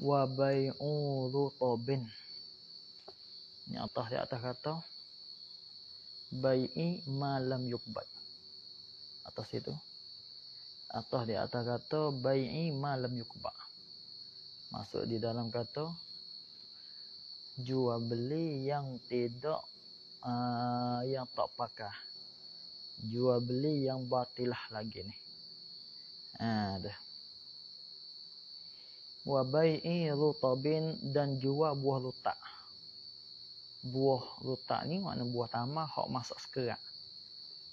wa bai'u rutubin ni atas di atas kata bai'i malam yukbat atas itu atas di atas kata bai'i malam yukba. masuk di dalam kata jual beli yang tidak uh, yang tak pakah jual beli yang batilah lagi ni ha dah wa bai'i lutabin dan jual buah lutak. Buah lutak ni makna buah tamar hok masak sekerat.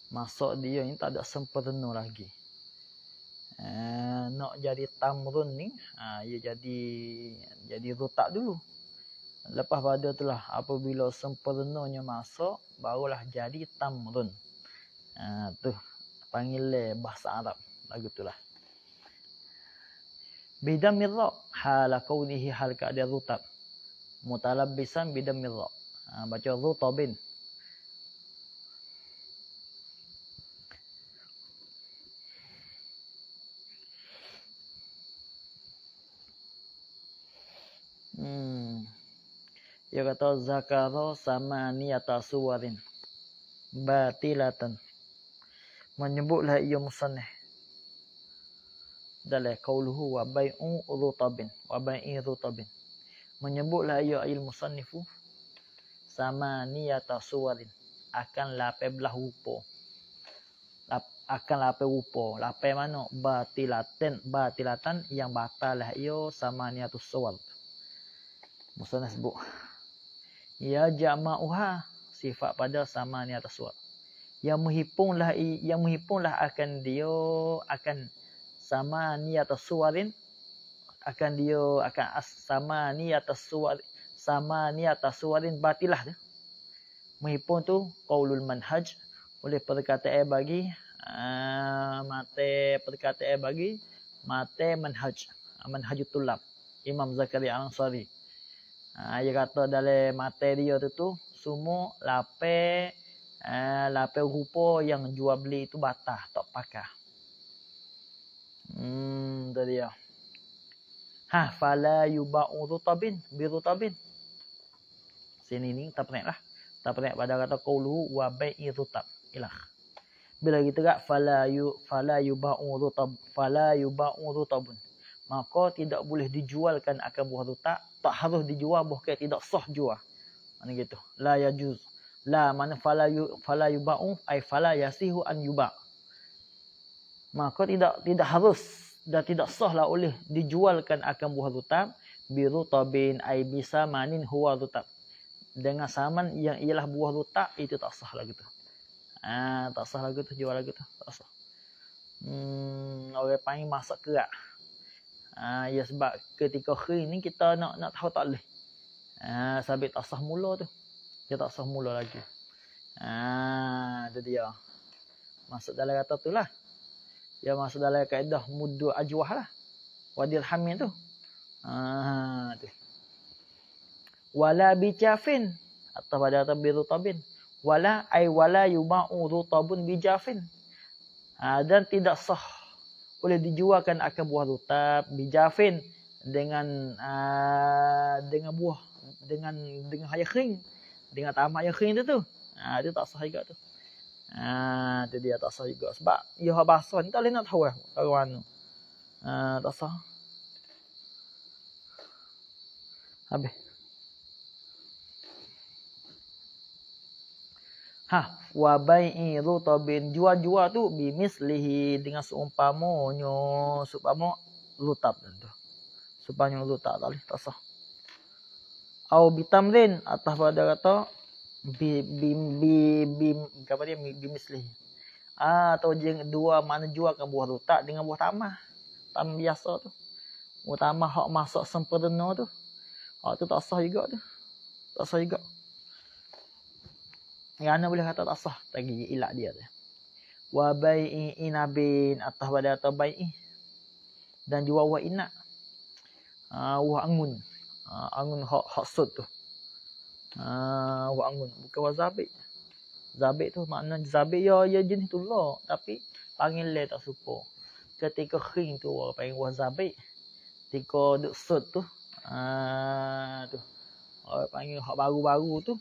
Masak dia ni tak ada sempurna lagi. Eh, nak jadi tamrun ni, ha, uh, ia ya jadi jadi lutak dulu. Lepas pada tu lah, apabila sempurnanya masuk, barulah jadi tamrun. Ha, tu, panggil bahasa Arab. Lagi tu lah bidamir ra hal kaunihi hal qadir rutab mutalabbisan bidamir ra ha, baca rutabin Hmm. Ya kata zakaro sama niyata suwarin batilatan. Menyebutlah ia musanih dalam qawluhu wa bai'u dhutabin wa bai'i dhutabin. Menyebutlah ayat ayat musannifu sama niyata suwarin akan lape belah rupa. Akan lape rupa. Lape mana? Batilatan. Batilatan yang batal lah ia sama niyata suwar. Musannif sebut. Ya jama'uha sifat pada sama niyata suwar. Yang menghipunglah, yang menghipunglah akan dia akan sama ni atas suarin akan dia akan sama ni atas suar sama ni atas suarin batilah dia. Mengipun tu qaulul manhaj oleh perkataan bagi uh, ah, mate perkataan bagi mate manhaj manhaj tulab Imam Zakari Al-Ansari. Uh, dia kata dalam materi itu tu semua lape uh, ah, lape rupa yang jual beli itu batah tak pakah. Hmm, tu dia. Ha, fala yuba'u rutabin bi rutabin. Sini ni tak pernah lah. Tak pernah pada kata qawlu wa bai'i rutab. Ilah. Bila kita kat fala yu fala yuba'u rutab fala yuba'u rutabun. Maka tidak boleh dijualkan akan buah rutab, tak harus dijual buah ke tidak sah jual. Mana gitu. La yajuz. La mana fala yu fala yuba'u ai fala yasihu an yuba' maka tidak tidak harus dan tidak sahlah oleh dijualkan akan buah rutab biru tabin ai bisa manin huwa rutab dengan saman yang ialah buah rutab itu tak sah lagi tu. Ha, tak sah lagi tu jual lagi tu. Tak sah. Hmm, orang panggil masak kerak. ah ya sebab ketika khir ni kita nak nak tahu tak boleh. ah sabit tak sah mula tu. Dia ya tak sah mula lagi. ah ha, jadi ya Masuk dalam kata tu lah. Dia ya, masuk dalam kaedah mudu ajwah lah. wadir hamil tu. Haa tu. Wala bijafin. Atau pada kata biru tabin. Wala ay wala yuma'u rutabun bijafin. Ha, dan tidak sah. Boleh dijualkan akan buah rutab bijafin. Dengan uh, dengan buah. Dengan dengan air kering. Dengan tamak air kering tu tu. Ha, dia tak sah juga tu. Ha, tu dia tak sah juga. Sebab ia ya, hak bahasa ni tak boleh nak tahu lah. Kalau mana. Ah, ha, tak sah. Habis. Ha, wa bai'i rutabin jual-jual tu bimislihi dengan seumpama nyo rutab tu. Seumpama rutab tak boleh tak sah. Au bitamrin atas pada kata bim bim bim apa dia bim misli ah atau jeng dua mana jual ke kan buah rutak dengan buah tamah tamah biasa tu buah tamah hak masuk sempurna tu hak tu tak sah juga tu tak sah juga Yang kerana boleh kata tak sah tadi ilat dia tu wa bai'i inabin atah pada atau bai'i dan jual wa inak ah wa angun ah angun hak hak sud tu uh, ah, wangun bukan wazabik zabik tu makna zabik ya ya jenis tu lah tapi panggil le tak suka ketika khing tu orang panggil wazabik ketika duk sud tu ah tu orang panggil hak baru-baru tu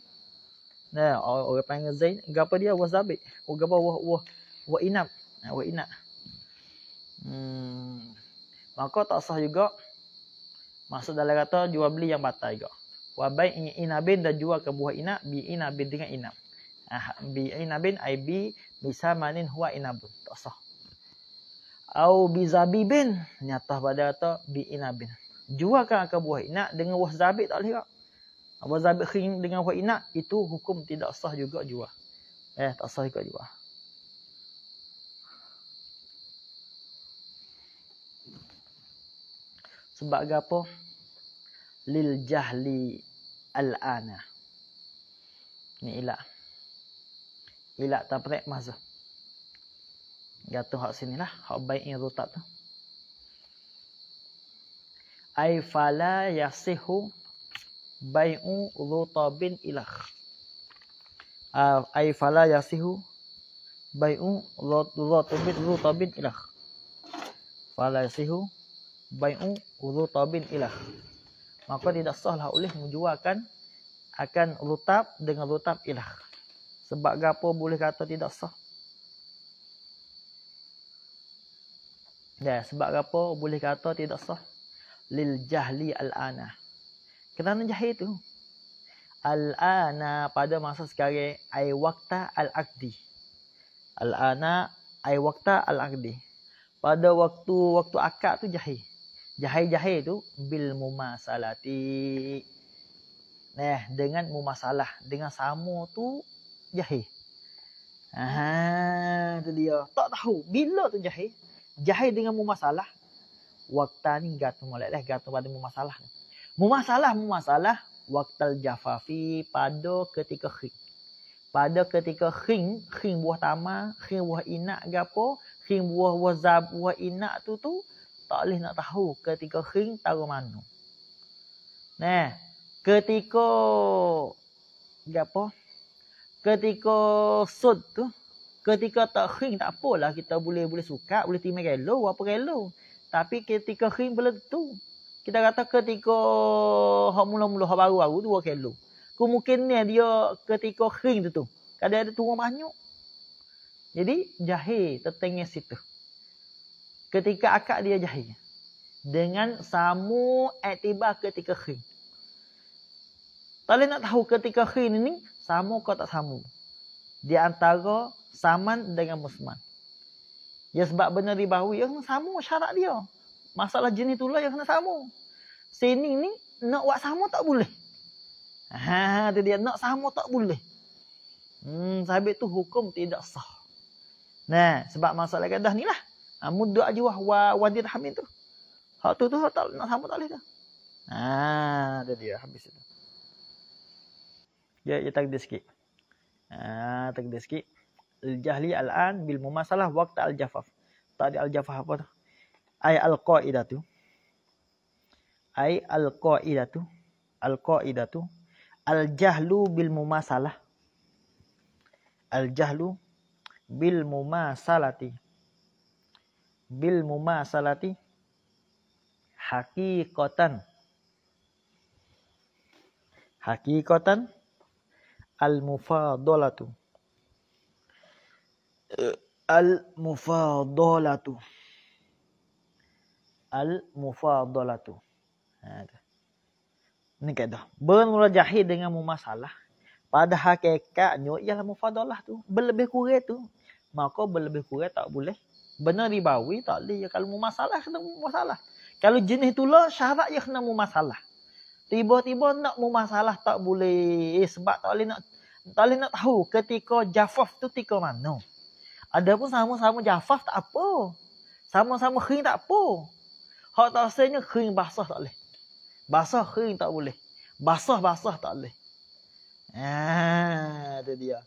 nah orang, orang panggil zain gapo dia wazabik oh gapo wah wah wah inap wah inap hmm maka tak sah juga masuk dalam kata jual beli yang batal juga wa bai'i inabin dan jual ke buah inab bi inabin dengan inab ah, bi inabin ai bi misamanin huwa inabun tak sah au bi zabibin nyata pada kata bi inabin jualkan ke buah inab dengan buah zabib tak boleh buah zabib kering dengan buah inab itu hukum tidak sah juga jual eh tak sah juga jual Sebab apa? Lil jahli al-ana. Ni ilak. Ilak tabrek mazah. Jatuh hak sini lah. Hak baik yang rutak tu. Aifala yasihu bai'u rutabin ilakh. Aifala yasihu bayu bai'u rutabin rutabin ilah. Fala yasihu bayu rutabin ilah maka ya. tidak sahlah oleh menjualkan akan rutab dengan rutab ilah. Sebab gapo boleh kata tidak sah? Ya, sebab gapo boleh kata tidak sah? Lil jahli al-ana. Kenapa jahil itu. Al-ana pada masa sekarang ay waqta al akdi. Al-ana ay waqta al akdi. Pada waktu waktu akak tu jahil jahil-jahil tu bil mumasalati. Nah, eh, dengan mumasalah, dengan sama tu jahil. Ah, tu dia. Tak tahu bila tu jahil. Jahil dengan mumasalah. Waktu ni gatu molek leh gatu pada mumasalah. Mumasalah, mumasalah. Waktu jafafi pada ketika khik. Pada ketika khing, khing buah tamah, khing buah inak ke apa, khing buah wazab, buah inak tu tu, tak boleh nak tahu ketika kering taruh mana. Nah, ketika apa? Ketika sud tu, ketika tak kering tak apalah kita boleh boleh suka, boleh timai gelo, apa gelo. Tapi ketika kering belum tentu. Kita kata ketika hak mula-mula hak baru-baru dua kilo. Kemungkinan dia ketika kering tu tu. Kadang ada tunggu banyak. Jadi jahil tertengah situ ketika akak dia jahil dengan samu aktiba ketika khin tak nak tahu ketika khin ni samu kau tak samu di antara saman dengan musman ya sebab benar di bahu yang samu syarat dia masalah jenis itulah yang kena samu sini ni nak buat samu tak boleh ha tu dia nak samu tak boleh hmm sahabat tu hukum tidak sah nah sebab masalah kedah ni lah Amudu ha, mudu ajwah wa, wa dirhamin tu. Hak tu tu hak tak nak sama tak leh dah. Ha, ada dia habis itu. Ya, dia takdir sikit. Ha, takdir sikit. Al jahli al an bil mumasalah waqta al jafaf. Tadi al jafaf apa tu? Ai al qaidatu. Ai al qaidatu. Al qaidatu al jahlu bil mumasalah. Al jahlu bil mumasalati bil mumasalati hakikatan hakikatan al eh, mufadalatu al mufadalatu al mufadalatu ha ni kaedah bermula jahil dengan mumasalah pada hakikatnya ialah mufadalah tu berlebih kurang tu maka berlebih kurang tak boleh benda ribawi tak boleh. Kalau mu masalah, kena mu masalah. Kalau jenis itulah, syarat ya kena mu masalah. Tiba-tiba nak mu masalah tak boleh. Eh, sebab tak boleh nak tak boleh nak tahu ketika Jafaf tu tika mana. Ada pun sama-sama Jafaf tak apa. Sama-sama Khin tak apa. Hak tak rasanya Khin basah tak boleh. Basah Khin tak boleh. Basah-basah tak boleh. Ah, itu dia.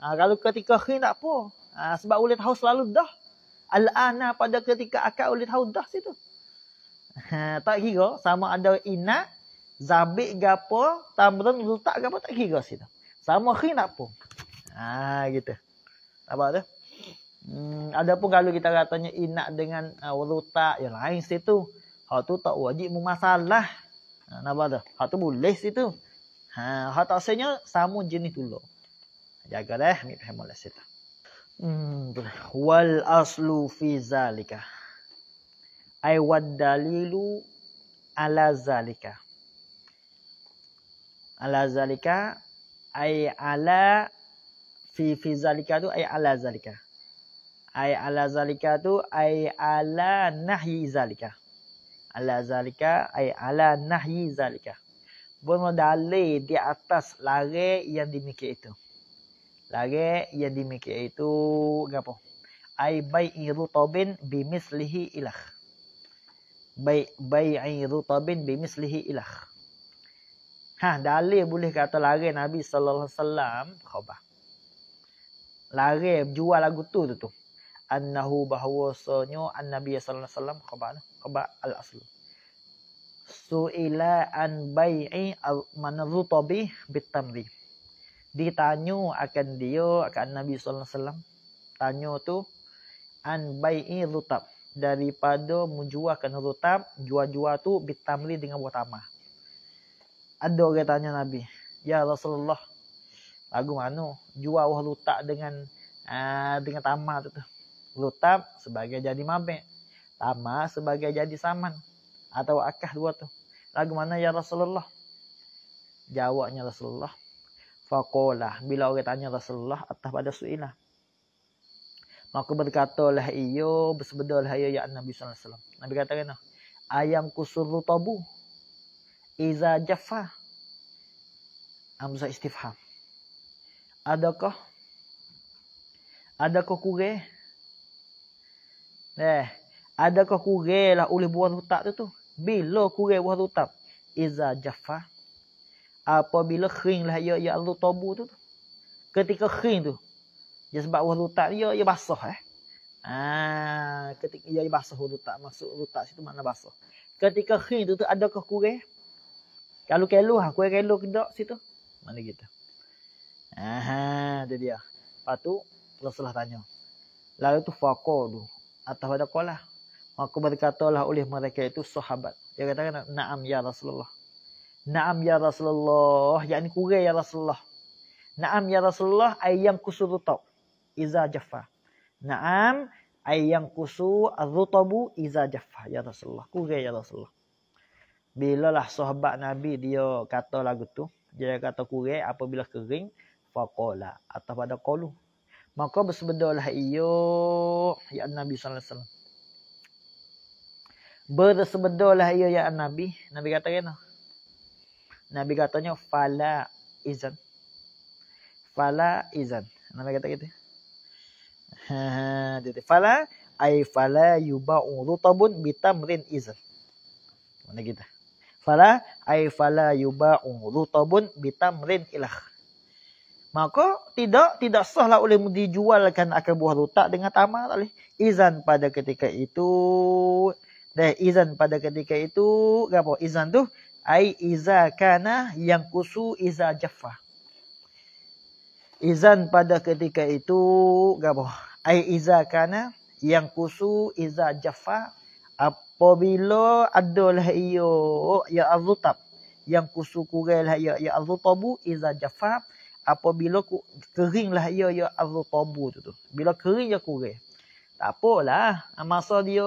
Ah, kalau ketika Khin tak apa. Ah, sebab boleh tahu selalu dah. Al-ana pada ketika akal ulid haud dah situ. Ha, tak kira sama ada inat, zabik gapo, tamrun letak gapo tak kira situ. Sama khinak pun. Ha gitu. Apa tu? Hmm, ada pun kalau kita katanya inak dengan uh, rutak yang lain situ. Hal tu tak wajib memasalah. Ha, nampak tu? Hal tu boleh situ. Ha, hal tak sama jenis tu Jaga dah. Ambil pahamu situ. Hmm. wal aslu fi zalika ay wad dalilu ala zalika ala zalika ay ala fi fi zalika tu ay ala zalika ay ala zalika tu ay ala nahyi zalika ala zalika ay ala nahyi zalika bermula dalil di atas larang yang dimiliki itu lagi ia dimiliki itu gapo? Ai bai'i rutabin bimislihi ilah. Bai bai'i rutabin bimislihi ilah. Ha dalil boleh kata lagi Nabi sallallahu alaihi wasallam khabar. Lagi jual lagu tu tu. tu. Annahu bahwasanya annabi sallallahu alaihi wasallam khabar lah. khabar al asl. Su'ila an bai'i man rutabi bitamri ditanyo akan dia akan Nabi sallallahu alaihi wasallam tanyo tu an bai'i rutab daripada menjualkan rutab jual-jual tu bitamli dengan buah tamah ada orang tanya Nabi ya Rasulullah lagu mana jual buah rutab dengan uh, dengan tamah tu tu rutab sebagai jadi mabek tamah sebagai jadi saman atau akah dua tu lagu mana ya Rasulullah jawabnya Rasulullah Faqolah. Bila orang tanya Rasulullah atas pada su'ilah. Maka berkatalah ia bersebedalah ia ya, ya Nabi sallallahu alaihi wasallam. Nabi kata kena. Ayam kusuru tabu. Iza jaffa. Amza istifham. Adakah adakah kurang? Eh, adakah lah oleh buah rutab tu tu? Bila kurang buah rutab? Iza jafah apabila khinglah ya ya Allah tobu tu, tu. Ketika khing tu. Dia sebab wudu tak ya ya basah eh. Ah, ketika ya ya basah wudu tak masuk wudu tak situ mana basah. Ketika khing tu tu adakah kurang? Kalau kelu ha, kurang kelu ke dak situ? Mana kita? Ah, tu dia. Patu Rasulullah tanya. Lalu tu faqul tu atau ada qala. Maka berkatalah oleh mereka itu sahabat. Dia kata na'am ya Rasulullah. Naam ya Rasulullah. Yang ni kurai ya Rasulullah. Naam ya Rasulullah. Ayam kusu rutab. Iza jaffa. Naam. Ayam kusu rutabu iza jaffa. Ya Rasulullah. Kurai ya Rasulullah. Bilalah sahabat Nabi dia kata lagu tu. Dia kata kurai apabila kering. Fakola. Atau pada kolu. Maka bersebedalah iyo. Ya Nabi SAW. Bersebedalah iyo ya Nabi. Nabi kata kena. Ya, Nabi katanya fala izan. Fala izan. Nabi kata gitu. Jadi fala ai fala yuba'u rutabun bitamrin izan. Mana kita? Fala ai fala yuba'u rutabun bitamrin ilah. Maka tidak tidak sahlah oleh dijualkan akar buah rutak dengan tamar tak boleh. Izan pada ketika itu dah izan pada ketika itu apa? Izan tu ai iza kana yang kusu iza jaffa izan pada ketika itu gapo ai iza kana yang kusu iza jaffa apabila adalah ia ya azutab yang kusu kurailah ya ya azutabu iza jaffa apabila ku, keringlah ia ya azutabu tu tu bila kering ya kurai tak apalah masa dia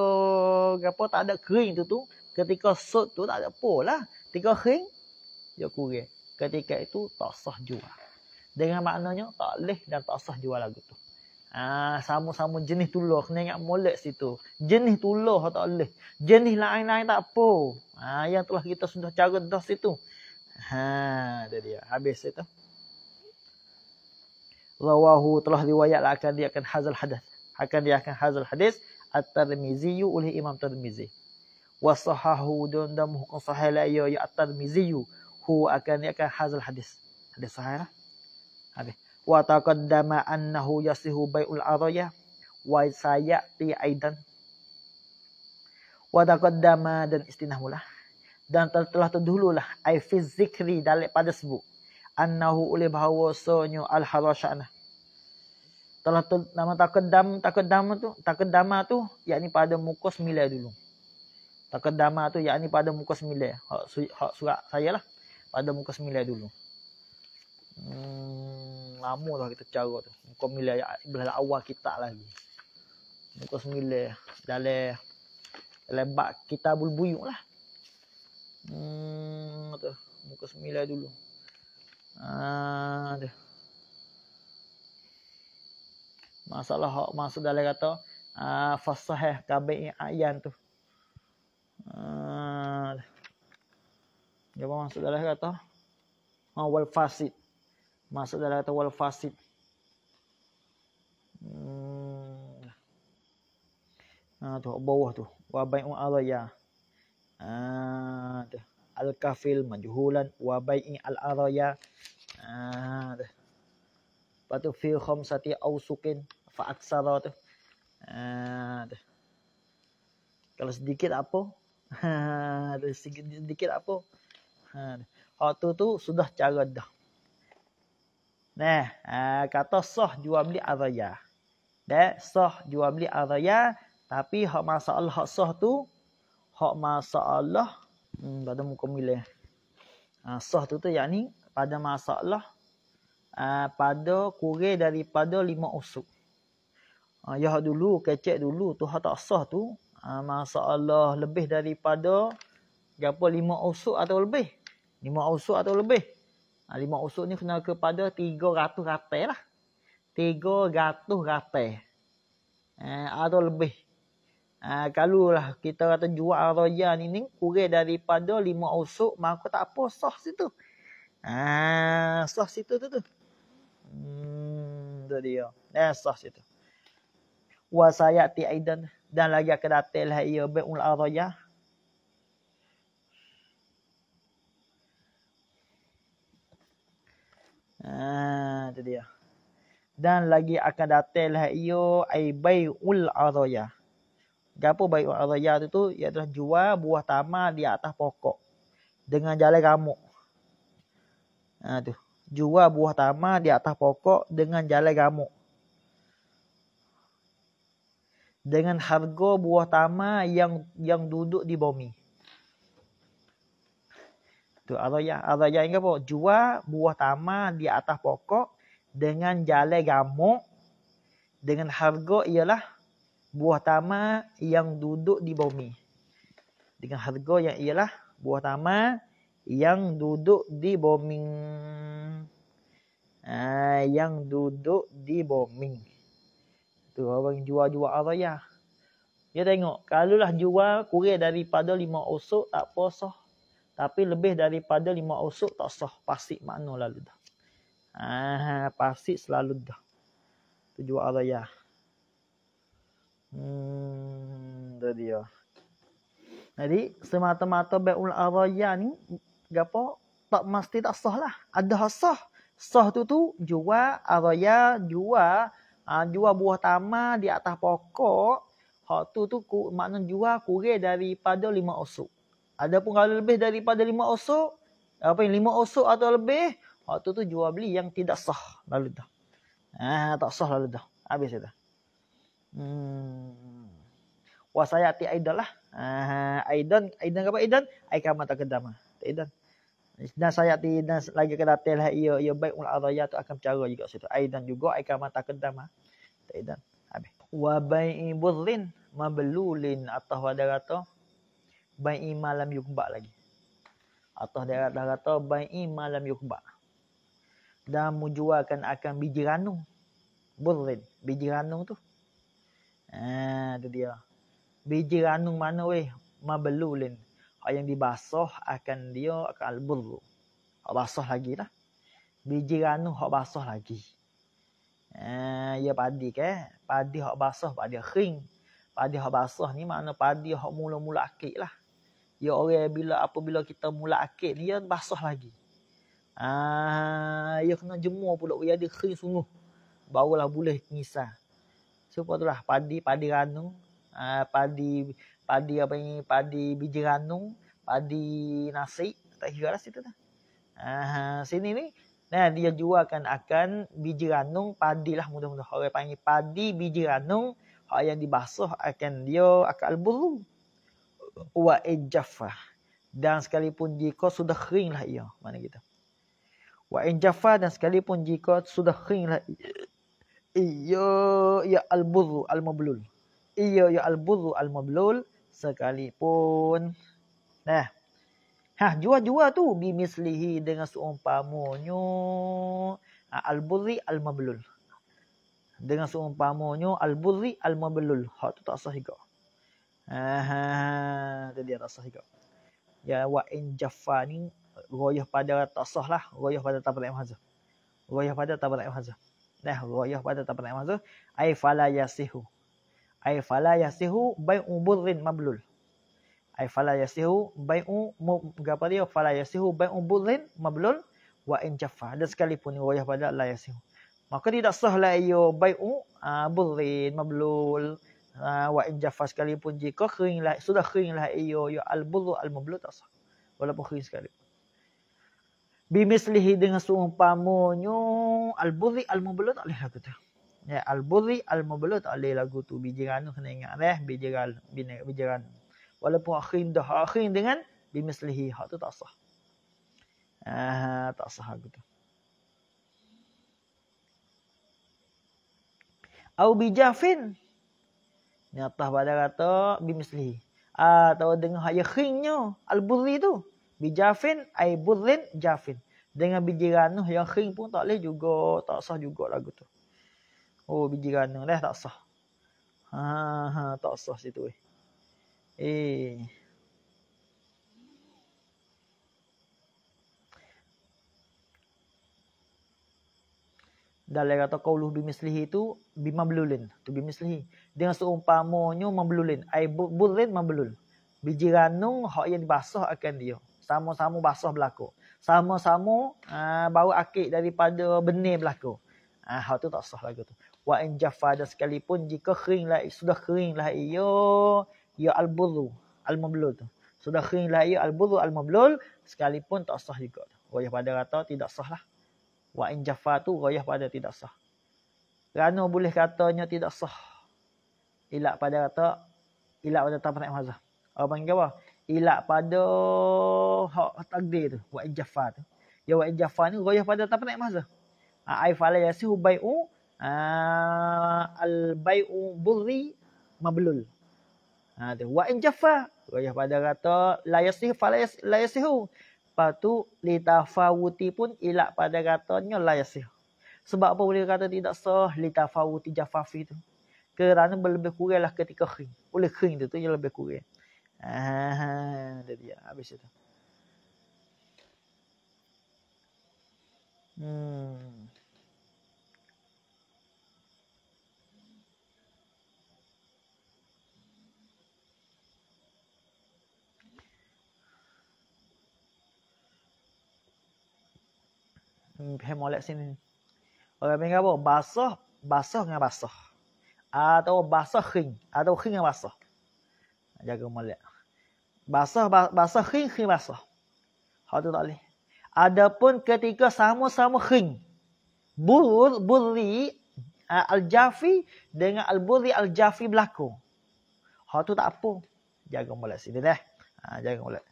gapo tak ada kering tu tu ketika sot tu tak ada apalah Tiga kering, dia kurang. Ketika itu, tak sah jual. Dengan maknanya, tak leh dan tak sah jual lagu tu. Ah, sama-sama jenis tulur. Kena ingat molek situ. Jenis tulur tak leh. Jenis lain-lain tak apa. Ah, yang telah kita sudah cara dah situ. Ha, dia dia. Habis itu. Rawahu telah riwayat akan dia akan hazal hadis. Akan dia akan hazal hadis. At-Tirmizi oleh Imam Tirmizi wasahahu dan dan hukum sahih la ya ya at-Tirmizi hu akan ni akan hazal hadis hadis sahih lah habis wa taqaddama annahu yasihu bai'ul adaya wa sayati aidan wa taqaddama dan istinahulah, dan telah terdahululah lah ai fi zikri daripada sebut annahu oleh bahawa sonyo al harashana telah ter, nama takedam takedam tu takedama tu yakni pada muka 9 dulu Takadama tu yakni pada muka 9. Hak, hak surat saya lah. Pada muka 9 dulu. Hmm, lama lah kita cara tu. Muka 9 ayat ibrah awal kita lagi. Muka 9. Dalam lebak kita bulbuyuk lah. Hmm, tu. Muka 9 dulu. Ah, Masalah hak masuk dalam kata. Uh, fasahih kabe'i ayan tu. Ah, dia pun masuk dalam kata oh, Wal Fasid Masuk dalam kata Wal Fasid hmm. ah, tu, Bawah tu Wabai'u Araya ah, Al-Kafil Majhulan Wabai'i Al-Araya ah, Lepas tu Fil Khom Sati Ausukin Fa'aksara tu ah, Kalau sedikit apa Ha, ada sedikit, sedikit apa. Ha, hak tu sudah cara dah. Nah, ha, kata sah jual beli azaya. Dah sah jual beli azaya, tapi hak masalah hak sah tu hak masalah hmm, pada muka mila. Ha, sah tu tu ni pada masalah uh, pada kure daripada lima usuk. Ha, ya dulu kecek dulu tu hak tak sah tu Ha, masalah lebih daripada berapa lima usuk atau lebih. Lima usuk atau lebih. Ha, lima usuk ni kena kepada tiga ratus rata lah. Tiga ratus rata. Eh, ha, atau lebih. Ha, kalau lah kita kata jual roja ni ni kurang daripada lima usuk maka tak apa sah situ. ah sah situ tu tu. Hmm, tu dia. Eh, sah situ. Wasayati aidan. Wasayati dan lagi akan datang lah ia beul adhiyah Ha, ah, dia. Dan lagi akan datang lah ia ai bai'ul adhaya. Gapo bai'ul adhaya tu tu ia telah jual buah tamar di atas pokok dengan jalan gamuk. Ah tu. Jual buah tamar di atas pokok dengan jalan gamuk dengan harga buah tama yang yang duduk di bumi. Tu araya, araya ingat apa? Jual buah tama di atas pokok dengan jalan gamuk dengan harga ialah buah tama yang duduk di bumi. Dengan harga yang ialah buah tama yang duduk di bumi. Ah, yang duduk di bumi. Tu orang jual-jual arayah. Dia tengok, kalulah jual kurir daripada lima usuk tak apa sah. Tapi lebih daripada lima usuk tak sah. Pasti mana lalu dah. Ah, pasti selalu dah. Tu jual arayah. Hmm, tu dia. Jadi, semata-mata Be'ul Arayah ni, apa? tak mesti tak sah lah. Ada sah. Sah tu tu jual arayah, jual ha, jual buah tamar di atas pokok, hak tu tu ku, makna jual kurang daripada lima osok. Adapun kalau lebih daripada lima osok, apa yang lima osok atau lebih, hak tu tu jual beli yang tidak sah lalu dah. Ah, tak sah lalu dah. Habis itu. Hmm. Wah saya ti aidalah. Ah, aidan, aidan apa aidan? Aikamata kedama. Aidan. Dan saya di dan lagi kata telah ia ia baik ulah adaya tu akan bercara juga situ. Aidan juga akan mata kedama ah. Aidan. Habis. Wa bai'i buzlin mablulin atau ada kata bai'i malam yukba lagi. Atau ada kata kata bai'i malam yukba. Dan menjualkan akan akan biji ranung. bulin biji ranung tu. Ah, tu dia. Biji ranung mana weh? mabelulin yang dibasuh akan dia akan albul. Hak basuh lagi lah. Biji ranu hak basuh lagi. Eh, ya padi ke. Padi hak basuh, padi kering. Padi hak basuh ni mana padi hak mula-mula akik lah. Ya orang bila apabila kita mula akik ni, ya basuh lagi. Ah, ya kena jemur pula. Ya dia kering sungguh. Barulah boleh ngisah. lah padi, padi ranu. Ah, padi padi apa ni padi biji ranung padi nasi tak hiralah situ dah uh, sini ni nah dia jual kan akan biji ranung padilah mudah-mudah orang panggil padi biji ranung orang yang dibasuh akan dia akan albulu. wa ejafa dan sekalipun jika sudah kering lah ia mana kita wa ejafa dan sekalipun jika sudah kering lah ia ya al-budhu al-mablul ia ya al-budhu al-mablul al sekalipun. Nah. Ha, jua-jua tu bimislihi dengan seumpamanya ha, al-buzi al-mablul. Dengan seumpamanya al-buzi al-mablul. Ha tu tak sahih ke? Ha, ha, dia tak sahih ke? Ya wa in jaffa royah pada tak sah lah, royah pada tabarak mahzah. Royah pada tabarak mahzah. Nah, royah pada tabarak mahzah. Ai fala yasihu ay fala yasihu bai'u burrin mablul ay fala yasihu bai'u gapa dia fala yasihu bai'u burrin mablul wa in jaffa dan sekalipun riwayat pada la yasihu maka tidak sah la ayo bai'u burrin mablul wa in jaffa sekalipun jika kering lah sudah kering lah ayo ya al burru al mablul tak sah walaupun kering sekalipun bimislihi dengan seumpamanya al-buzi al-mubalad alaih aku tahu ya al buri al mubalut ada ah, lagu tu bijiran kena ingat eh bijiran bina bijiran walaupun akhir dah akhir dengan bimislihi hak tu tak sah ah tak sah lagu tu au bijafin ni pada kata bimislihi ah tahu dengan hak yakhinnya al buri tu bijafin ai burrin jafin dengan bijiran yang kering pun tak boleh juga tak sah juga lagu tu Oh biji rana lah tak sah. Ha ha tak sah situ eh. Eh. Dalai kata kau luh bimislihi itu bima belulin. Tu bimislihi. Dengan seumpamanya membelulin. Ai bulin membelul. Biji ranung hak yang basah akan dia. Sama-sama basah berlaku. Sama-sama uh, bau akik daripada benih berlaku. Ah, uh, hak tu tak sah lagi tu wa in jafada sekalipun jika keringlah sudah keringlah ia ya al-budhu tu sudah keringlah ia al-budhu sekalipun tak sah juga tu royah pada rata tidak sah lah wa in jafa tu royah pada tidak sah kerana boleh katanya tidak sah Ilak pada rata ilak pada tafsir mazhab apa panggil apa ilat pada hak takdir tu wa in jafa tu ya wa in jafa ni royah pada tafsir mazhab ai fala yasihu bai'u uh, ah, al bai'u burri mablul ha tu wa in jaffa wayah pada kata la yasih fa yasihu patu litafawuti pun ilak pada katanya la yasih sebab apa boleh kata tidak sah litafawuti jafafi tu kerana lebih berlebih lah ketika kering oleh kering tu tu yang lebih kurang ha ah, dia, dia habis itu Hmm. Hmm, sini. Orang panggil apa? Basah, basah dengan basah. Atau basah khing. Atau khing dengan basah. Jaga molek. Basah, basah khing, khing basah. Hal tu tak boleh. Adapun ketika sama-sama khing. Bur, burri uh, al-jafi dengan al-burri al-jafi berlaku. Hal tu tak apa. Jaga molek sini dah. Ha, jaga molek.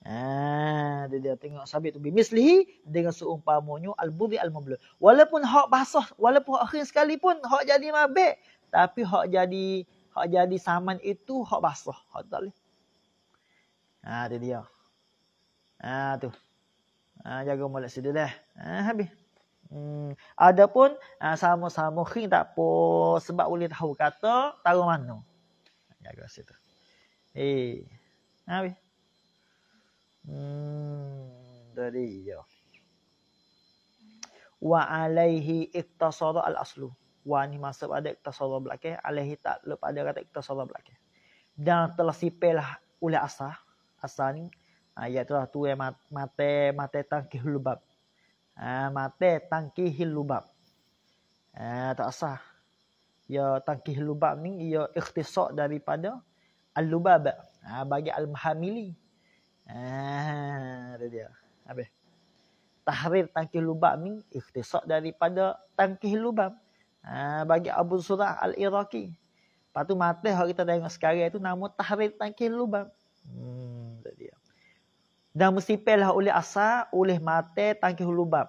Ah, dia, dia tengok sabit tu bimislihi dengan seumpamanya al-budhi al-mablu. Walaupun hak basah, walaupun hak akhir sekali pun hak jadi mabek, tapi hak jadi hak jadi saman itu hak basah, hak tak leh. Ah, dia dia. Ah, tu. Ah, jaga molek dah. Ah, habis. Hmm, adapun ah, sama-sama khin tak apa sebab boleh tahu kata tahu mana. Jaga situ. Eh, habis. Itu hmm. dia hijau. Wa alaihi iktasara al-aslu. Wa ni masa pada iktasara belakang. Alaihi tak lupa ada kata iktasara belakang. Dan telah sipil lah oleh asah. Asah ni. Ha, iaitu lah tu yang mate, mate tangki hulubab. Ha, mate tangki hulubab. Ha, tak asah. Ya tangki hulubab ni. Ya ikhtisak daripada al-lubab. Ha, bagi al-mahamili. Ah, ada dia. Habis. Tahrir tangkih lubang ni ikhtisar daripada tangkih lubang. Ha, bagi Abu Surah Al-Iraqi. Lepas tu mati kalau kita tengok sekarang itu nama tahrir tangkih lubang. Hmm, ada dia. Dan musipelah oleh asa, oleh mati tangkih lubang.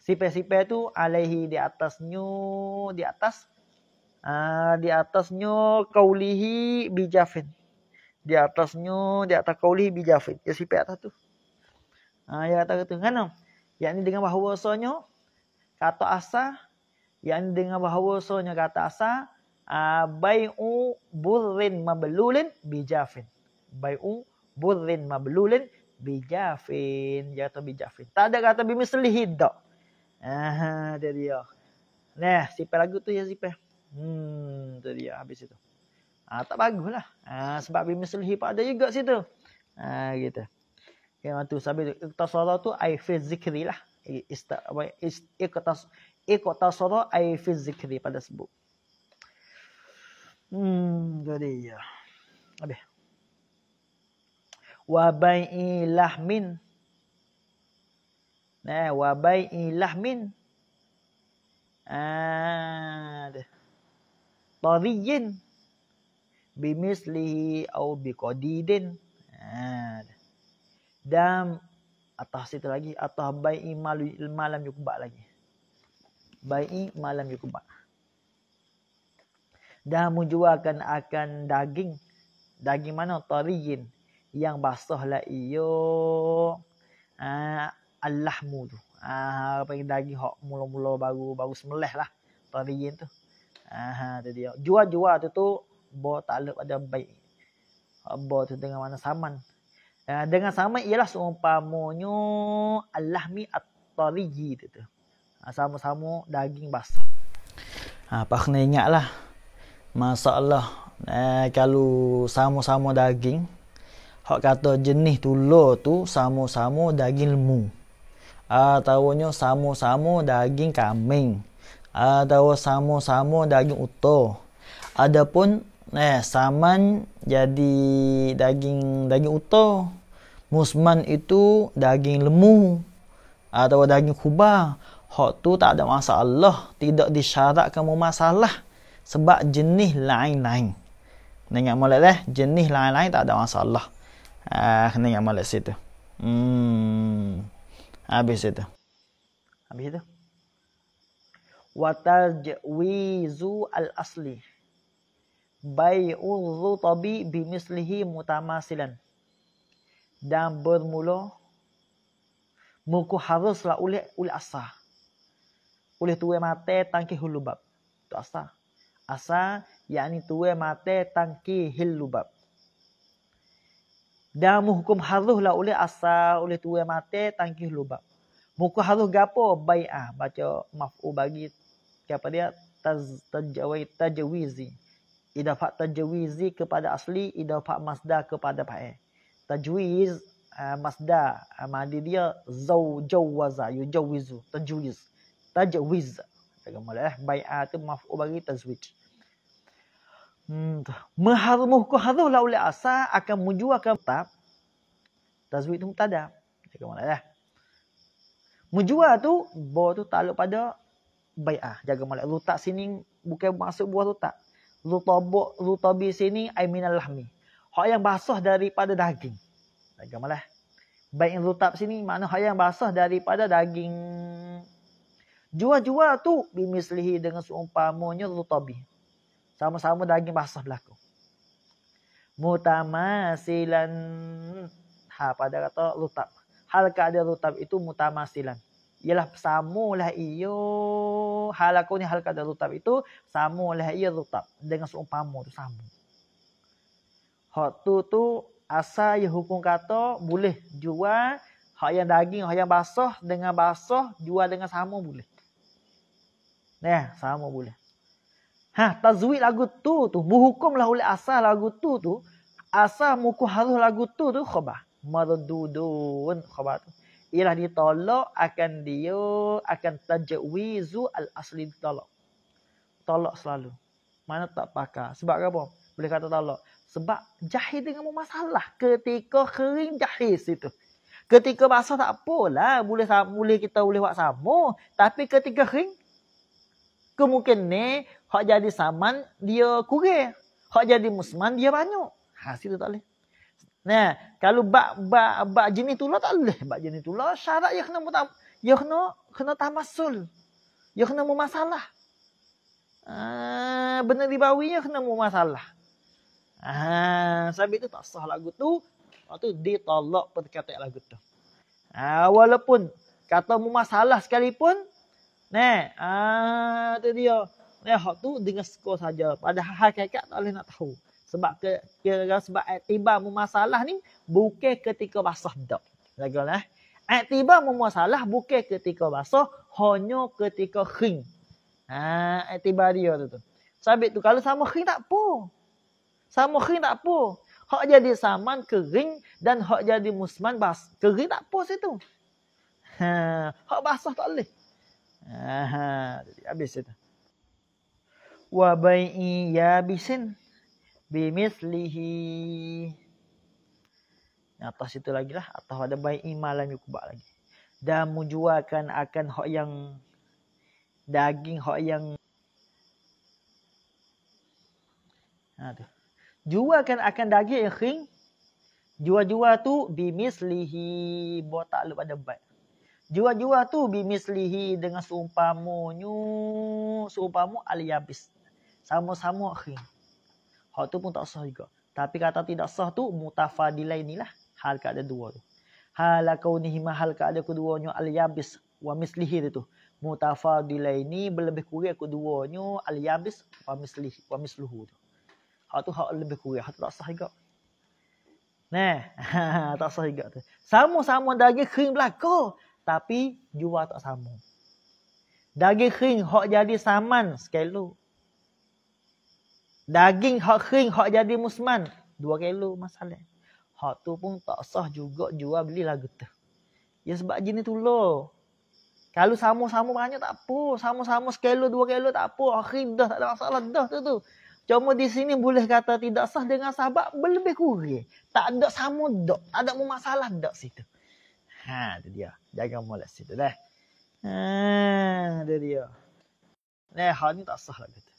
Sipe-sipe tu alaihi di atasnya, di atas. Uh, di atasnya kaulihi bijafin di atasnya di atas kauli bi jafid ya sifat atas tu ha ya kata kata kan yakni dengan bahawasanya kata asah yakni dengan bahawasanya kata asa. Ha, bai'u burrin mabelulin bijafit. jafid bai'u mabelulin bijafit. bi jafin ya kata bi tak ada kata bi mislihi dak ha dia dia nah si lagu tu ya sifat hmm tu dia habis itu Ha, tak baguslah. Ha, sebab bin Mislih pun ada juga situ. Ha, gitu. Okay, waktu sambil iqtasara tu, I feel zikri lah. Iqtasara, I feel zikri pada sebut. Hmm, jadi ya. Habis. Wabai'i lahmin. Nah, eh, wabai'i lahmin. Ah, ada. Tariyin. Tariyin bimislihi au biqadidin ah. dan atas itu lagi atau bai'i malam yukbak lagi bai'i malam yukbak Dah menjualkan akan daging daging mana tariyin yang basah la iyo ah Allah mudu ah pergi daging hok mulu-mulu baru baru semelah lah tariyin tu ah tu dia jual-jual tu tu hamba taala pada baik. Hamba ah, tu dengan mana saman. Ya, dengan saman ialah seumpamanya Allah mi at-tariji tu tu. Ah, sama-sama daging basah. Ha, apa kena ingatlah. Masalah eh, kalau sama-sama daging Hak kata jenis tulo tu sama-sama daging lemu. Atau sama-sama daging kambing. Atau sama-sama daging utuh. Adapun eh saman jadi daging daging utuh musman itu daging lemu atau daging kubah hak tu tak ada masalah tidak disyaratkan mu masalah sebab jenis lain-lain kena ingat molek eh jenis lain-lain tak ada masalah ah kena ingat molek situ hmm habis itu habis itu watajwizu al-asli bai'udhu tabi bimislihi mutamasilan. Dan bermula muku haruslah oleh oleh asah. Oleh tuwe mate tangki hulubab. tu asah. Asah yakni tuwe mate tangki hilubab Dan muhukum haruslah oleh asah oleh tuwe mate tangki hulubab. Muku harus gapo bai'ah. Baca maf'u bagi kepada dia tajawi tajawizi. Taz, idafa tajwizi kepada asli idafa masdar kepada pakai. tajwiz uh, masdar uh, eh, madi dia zawjawaza yujawizu tajwiz tajwiz jaga mula eh bai'a tu maf'ul bagi tajwiz hmm maharmuhu hadhul lah asa akan menjuakan tab tajwiz tu tak ada jaga mula eh menjual tu bo tu taluk pada bai'ah jaga mula letak sini bukan masuk buah tu tak lutabuk lutabi sini ai minal lahmi. Hak yang basah daripada daging. malah, Baik yang lutab sini makna hak yang basah daripada daging. Jua-jua tu bimislihi dengan seumpamanya lutabi. Sama-sama daging basah berlaku. Mutamasilan. Ha, pada kata lutab. Hal keadaan lutab itu mutamasilan ialah samalah ia hal aku ni hal kata rutab itu samalah ia rutab dengan seumpama tu sama. Hak tu tu asal ia hukum kata boleh jual hak yang daging hak yang basah dengan basah jual dengan sama boleh. Nah, sama boleh. Ha, tazwid lagu tu tu buhukumlah oleh asal lagu tu tu asal muku harus lagu tu tu khabar. madududun khabar tu ialah ditolak akan dia akan tajawizu al asli ditolak. Tolak selalu. Mana tak pakar. Sebab apa? Boleh kata tolak. Sebab jahil dengan masalah. Ketika kering jahil situ. Ketika basah tak apalah. Boleh, boleh kita boleh buat sama. Tapi ketika kering. Kemungkinan ni. Hak jadi saman dia kurir. Hak jadi musman dia banyak. Hasil tu tak boleh. Nah, kalau bak bak bak jenis tulah lah tak boleh. Bak jenis tulah syarat yang kena mutam, yang kena kena tamasul. yang kena masalah. Ah, benda di bawinya kena masalah. Ah, sebab itu tak sah lagu tu. Waktu ditolak perkataan lagu tu. Ah, walaupun kata mu masalah sekalipun, nah, ah tu dia. Nah, hak tu dengan sekolah saja. Padahal hakikat tak boleh nak tahu. Sebab ke, kira sebab aktibar memasalah ni buke ketika basah dak. Lagalah. Eh? Aktibar memasalah buke ketika basah, hanya ketika kering. Ha, aktibar dia tu tu. Sabit tu kalau sama kering tak apa. Sama kering tak apa. Hak jadi saman kering dan hak jadi musman bas. Kering tak apa situ. Ha, hak basah tak boleh. Ha, ha, habis itu. Wa bai'i yabisin bimislihi. Atas itu lagi lah. atau ada baik imalan yukubak lagi. Dan menjualkan akan hak yang daging hak yang ha, tu. Jualkan akan daging yang kering. Jual-jual tu bimislihi. Buat tak lup ada baik. Jual-jual tu bimislihi dengan seumpamu nyu, seumpamu aliyabis. Sama-sama kering. Hak tu pun tak sah juga. Tapi kata tidak sah tu mutafadilah inilah hal kat ada dua tu. Hal kau ni hal kat ada keduanya al-yabis wa mislihi tu. Mutafadilah ini berlebih kurang aku duanya al-yabis wa mislihi wa misluhu tu. Hak tu hak lebih kuat, hak tu tak sah juga. Nah, tak sah juga tu. Sama-sama daging kering belaka tapi jual tak sama. Daging kering hak jadi saman sekali lu. Daging hak kering, hak jadi musman. Dua kilo masalah. Hak tu pun tak sah juga jual beli lah tu. Ya sebab jenis tu lo. Kalau sama-sama banyak tak apa. Sama-sama sekilo, dua kilo tak apa. Akhir dah tak ada masalah. Dah tu tu. Cuma di sini boleh kata tidak sah dengan sahabat berlebih kurang. Tak ada sama dok. Tak ada masalah dok situ. Ha, itu dia. Jangan mulai situ dah. Ha, itu dia. Nah, hal ni tak sah lah gitu,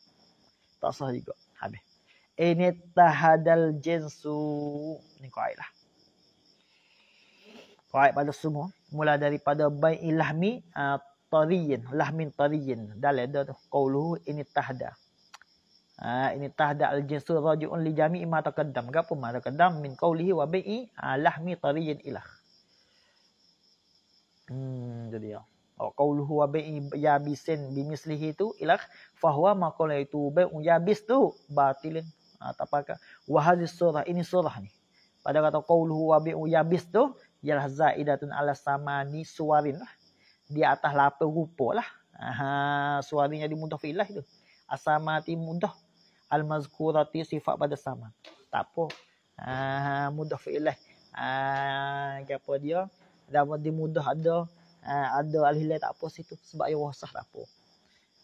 Tak sah juga. Habis. Ini tahadal jinsu. Ini kuat lah. Kuat pada semua. Mula daripada bayi lahmi. Uh, tariyin. Lahmin tariyin. Dah lah tu. Kauluhu ini tahda. Ha, ah, ini tahda al jinsu raju'un li jami'i mata kedam. Gak pun mata Min kaulihi wa bayi. Uh, ah, lahmi tariyin ilah. Hmm, jadi ya. Oh qauluhu wa bi yabisin bi mislihi tu ilah fahuwa maqala itu bi yabis tu batilin ah tak apa surah ini surah ni pada kata qauluhu wa bi yabis tu ialah zaidatun ala samani suarin lah. di atas lapu rupa lah ha suarinya di mudhafilah itu, asamati mudah al mazkurati sifat pada sama tapo, apa lah. ah mudhafilah ah apa dia dapat dimudah ada ha, ada al-hilal tak apa situ sebab ayah wasah tak apa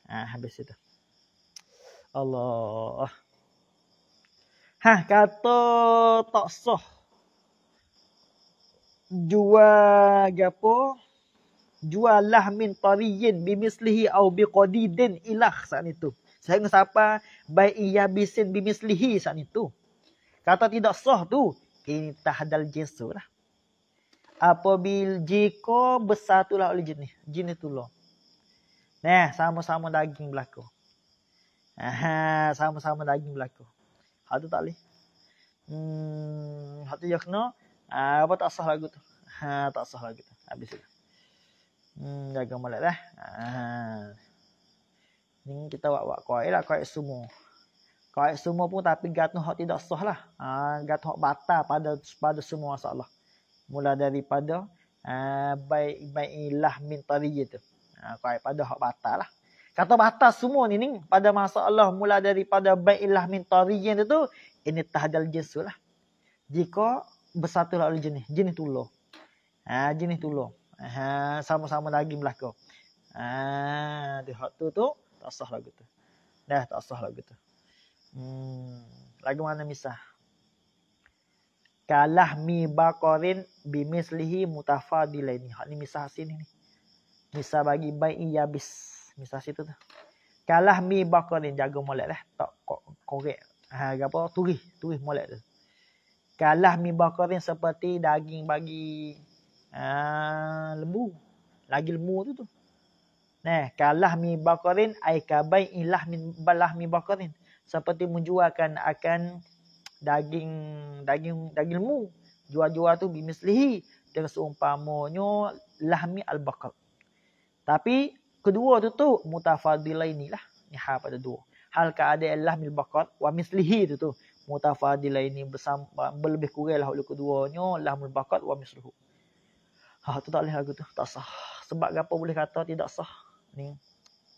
ha, habis itu Allah ha kata tak sah jual gapo jual lah min tariyin bimislihi au biqadidin ilah saat itu saya dengan siapa baik ia bisin bimislihi saat itu kata tidak sah tu kita tahdal jesu lah apabila jika besar itulah oleh jin ni. Jin itu lah. Nah, sama-sama daging berlaku. Aha, sama-sama daging berlaku. Hal tu tak boleh. Hmm, hal tu kena. Ah, apa tak sah lagu tu. Ha, tak sah lagu tu. Habis itu. Hmm, jaga malak dah. Ha. Ini kita buat-buat kuai lah. Kuai semua. Kuai semua pun tapi gatuh hak tidak sah lah. Ha, ah, gatuh hak batal pada pada semua masalah mula daripada uh, baik ilah min tariyah tu. Ah uh, pada hak batal lah. Kata batal semua ni ni pada masa Allah mula daripada ilah min tariyah tu ini tahdal jinsul lah. Jika bersatu lah oleh jenis. Jenis tu Allah. Ha, jenis tu Allah. Ha, sama-sama lagi berlaku. Ha, ah, dia hak tu tu tak sah lagu tu. Dah tak sah lagu tu. Hmm, lagu mana misah? kalah mi bimis lihi mutafadilaini. Hak ni misah sini ni. Misah bagi bai yabis. Misah situ tu. Kalah mi baqarin jaga molek lah. Tak kok korek. Ha apa turih, turih molek tu. Kalah mi baqarin seperti daging bagi ha, lembu. Lagi lembu tu tu. Nah, kalah mi baqarin ai ka ilah min balah mi baqarin. Seperti menjualkan akan daging daging dagingmu jua-jua tu bimislihi dengan seumpamanya lahmi al-baqar. Tapi kedua tu tu mutafadilaini lah. Ni ha pada dua. Hal ada lahmi al-baqar wa mislihi tu tu mutafadilaini bersama lebih kurang lah oleh keduanya lahmi al-baqar wa mislihi. Ha tu tak boleh lagu tu. Tak sah. Sebab apa boleh kata tidak sah. Ni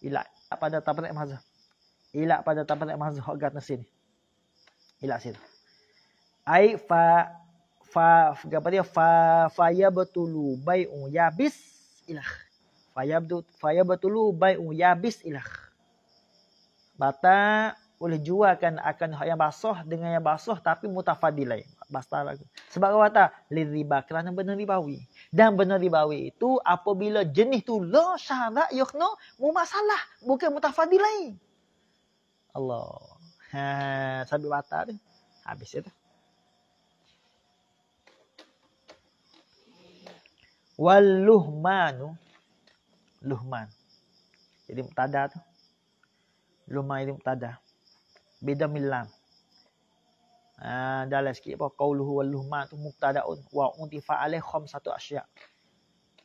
ilat pada tapanak mazah. Ilat pada tapanak mazah. hak gat sini. Ilat sini ai fa fa apa dia fa fa ya betulu ya yabis ilah fa ya betul, fa ya betulu ya yabis ilah bata boleh jualkan akan yang basoh dengan yang basoh tapi mutafadilai basta lagu sebab kata liriba yang benar ribawi dan benar ribawi itu apabila jenis tu lo syarat yakno mu masalah bukan mutafadilai Allah ha sabi bata tu habis itu ya, Waluhmanu, luhman jadi mutada tu luhman jadi mutada beda milam ha, Dah uh, sikit apa qauluhu wal luhman tu mubtadaun wa untifa alai khamsatu asya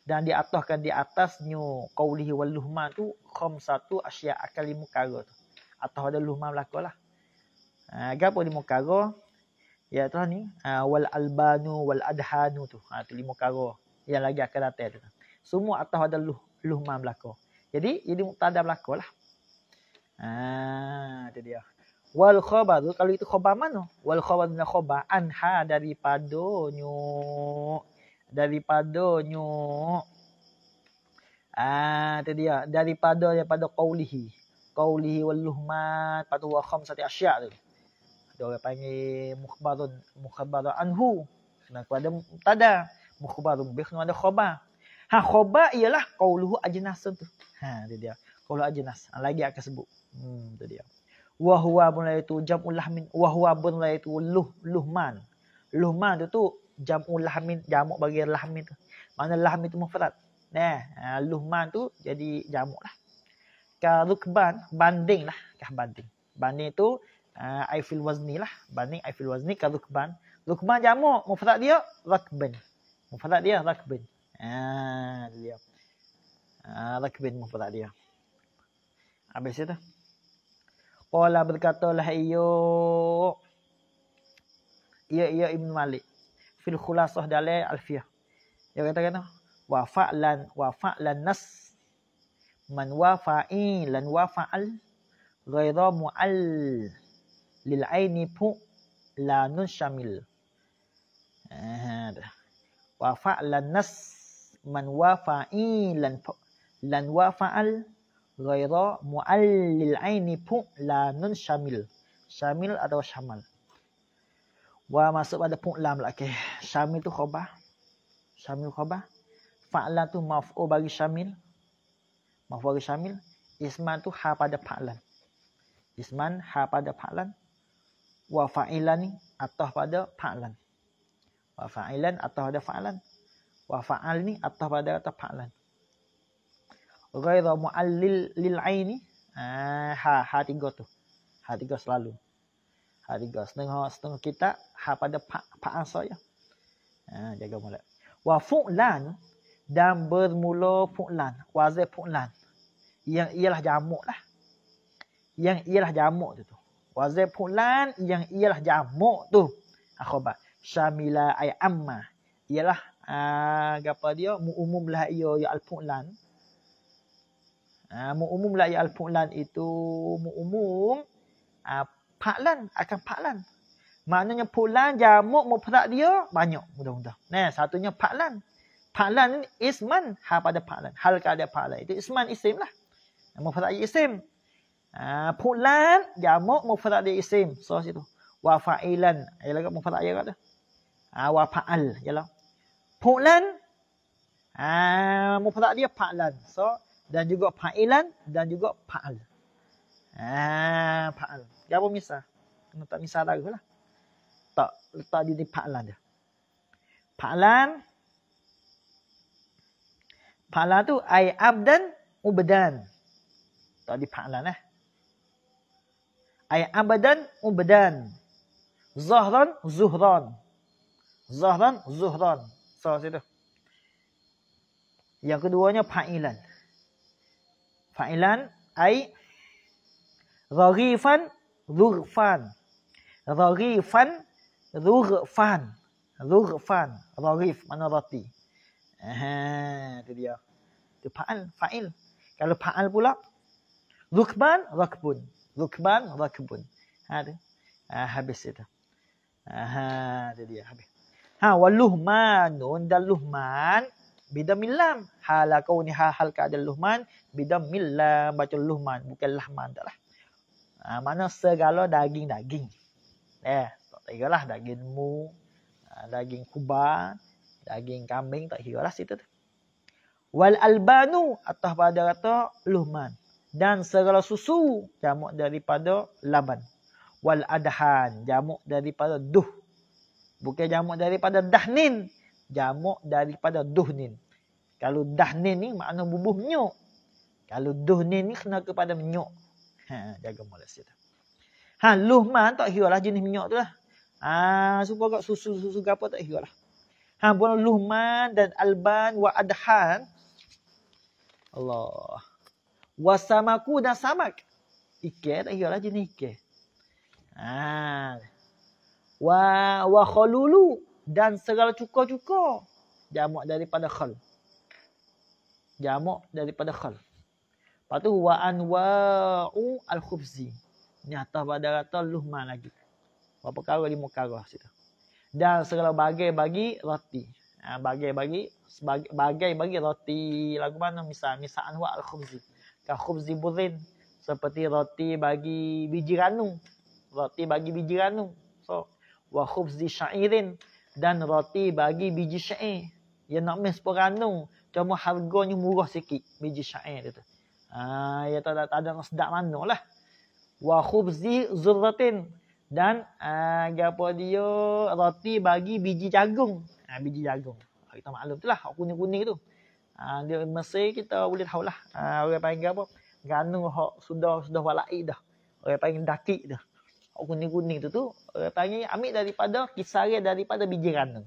dan kan di atasnya qaulihi wal luhman tu khamsatu asya akal lima perkara tu atau ada luhman belakalah ah ha, uh, gapo lima perkara ya tu ni ha, wal albanu wal adhanu tu ah tu lima perkara yang lagi akan datang tu. Semua atas ada luh luh mam belako. Jadi jadi muktada belako lah. Ha ah, tu dia. Wal khabar kalau itu khabar mana? Wal khabar na khabar anha daripada nyu daripada nyu Ah tu dia daripada daripada qaulihi. Qaulihi wal luhmat patu wa khamsati asya tu. Dia orang panggil mukhbarun mukhbar anhu. Kena kepada muktada mukhbarun bih dengan khabar. Ha khabar ialah qauluhu ajnas tu. Ha tu dia. Qauluhu ajnas. Ha, lagi akan sebut. Hmm tu dia. Wa huwa bunaitu jam'ul lahmin wa huwa bunaitu luh luhman. Luhman tu tu jam'ul lahmin jamak bagi lahmin tu. Mana lahmin tu mufrad. Nah, ha, luhman tu jadi jamak lah. Ka rukban banding lah, kah banding. Banding tu uh, I feel lah. Banding I feel wazni ka rukban. Rukban jamak mufrad dia rakban mufrad dia rakbin. Ah dia. Ah rakbin mufrad dia. Habis itu. Qala berkatalah iyo. Iya iya Ibn Malik. Fil khulasah dalil alfiyah. Dia kata kata wa fa'lan wa fa'lan nas man wa lan wa fa'al ghayra mu'al lil aini pu la nun syamil. Ah dah wa fa'lan nas man wafa'i lan lan wafa'al ghaira mu'allil aini pu la nun syamil syamil atau syamal wa masuk pada pu lam lah okay. syamil tu khabar syamil khabar fa'la tu maf'u bagi syamil maf'u bagi syamil isman tu ha pada fa'lan isman ha pada fa'lan wa fa'ilani atau pada fa'lan wa fa'ilan atau ada fa'alan wa fa'al ni atau pada atau fa'alan ghaidha mu'allil lil ha, ha ha tiga tu ha tiga selalu ha tiga setengah setengah kita ha pada fa fa asa ha jaga mulut wa fu'lan dan bermula fu'lan wazir fu'lan yang ialah jamuk lah yang ialah jamuk tu tu wazir fu'lan yang ialah jamuk tu akhobat syamila ay amma ialah uh, ah, apa dia muumum lah ia ya al-fu'lan uh, muumum lah ya al-fu'lan itu muumum uh, paklan akan paklan maknanya pulan jamuk mufrad dia banyak mudah-mudah nah satunya paklan paklan isman ha pada paklan hal kada paklan itu isman isim lah mufrad isim Uh, pulan jamuk mufrad isim so situ wa fa'ilan ayalah mufrad ayalah awa ah, fa'al jelah fu'lan ah dia fa'lan so dan juga fa'ilan dan juga fa'al ah fa'al dia pun misal kena tak misal lagi lah tak letak di fa'lan dia fa'lan fa'lan tu ai abdan ubedan. tak di fa'lan lah. ai abdan ubedan, zahran zuhran Zahran, Zuhran. Sah situ. Yang keduanya fa'ilan. Fa'ilan ay, Raghifan, Zurfan. Raghifan, Zurfan. Zurfan, Raghif mana rati. Aha, itu dia. Itu fa'al, fa'il. Kalau fa'al pula Zukban, Rakbun. Zukban, Rakbun. Ha, ah, habis itu. Aha, itu dia habis. Ha waluhmanun dan luhman bida milam. Hala kau ni hal hal kada luhman bida milam baca luhman bukan lahman taklah. Ha mana segala daging-daging. Eh, tak tiga daging mu, ha, daging kuba, daging kambing tak kira situ tu. Wal albanu atau pada kata luhman dan segala susu jamuk daripada laban. Wal adhan jamuk daripada duh. Bukan jamuk daripada dahnin. Jamuk daripada duhnin. Kalau dahnin ni makna bubuh menyuk. Kalau duhnin ni kena kepada menyuk. Ha, jaga mulut saya. Ha, luhman tak hiu lah jenis menyuk tu lah. Ha, supaya kat susu-susu apa tak hiu lah. Ha, pun luhman dan alban wa adhan. Allah. Wasamaku dan samak. Ike tak hiu lah jenis ike. Ah. Ha wa wa khululu dan segala cuka-cuka jamak daripada khal jamak daripada khal lepas tu wa anwa'u al khubzi nyata atas pada rata luhma lagi apa perkara lima perkara situ dan segala bagai bagi roti ha, bagai bagi bagai bagi roti lagu mana misal misal anwa' al khubzi ka khubzi burin seperti roti bagi biji ranu roti bagi biji ranu wa khubzi sya'irin dan roti bagi biji syair. Yang nak mes peranu. Cuma harganya murah sikit biji syair dia tu. Ha, ya tak, tak, tak ada sedap mana lah. Wa khubzi zurratin. Dan ah apa dia roti bagi biji jagung. Ha, biji jagung. Kita maklum tu lah. Kuning-kuning tu. Ha, di Mesir kita boleh tahu lah. Ha, orang panggil apa. Ganu sudah sudah walai dah. Orang panggil dakik dah kuning-kuning tu tu katanya ambil daripada kisari daripada biji rana.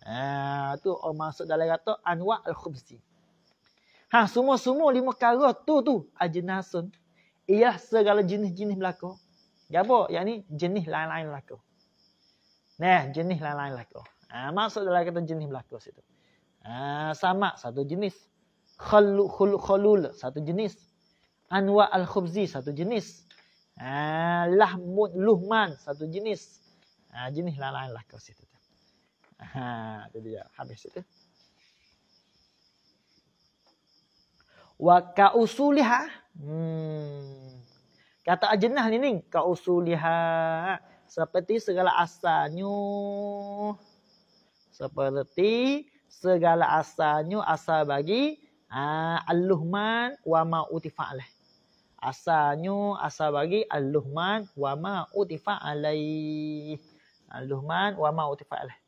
Ah, ha tu masuk dalam kata anwa al khubsi. Ha semua-semua lima perkara tu tu ajnasun. Ia segala jenis-jenis belaka. Gapo? Yang ni jenis lain-lain belaka. Nah, jenis lain-lain belaka. Ha masuk dalam kata jenis belaka situ. Ha sama satu jenis. Khalu khulu khulul satu jenis. Anwa al-khubzi satu jenis. Lahmud Luhman satu jenis. Ha, jenis lah lah lah kau situ. Ha, itu dia habis itu. Wa ka'usuliha. Hmm. Kata ajenah ni ni. Ka'usuliha. Seperti segala asalnya. Seperti segala asalnya asal bagi. Ha, Al-Luhman wa ma'utifa'alih. Asalnya asal bagi Al-Luhman wa ma utifa alai Al-Luhman wa ma utifa alaih.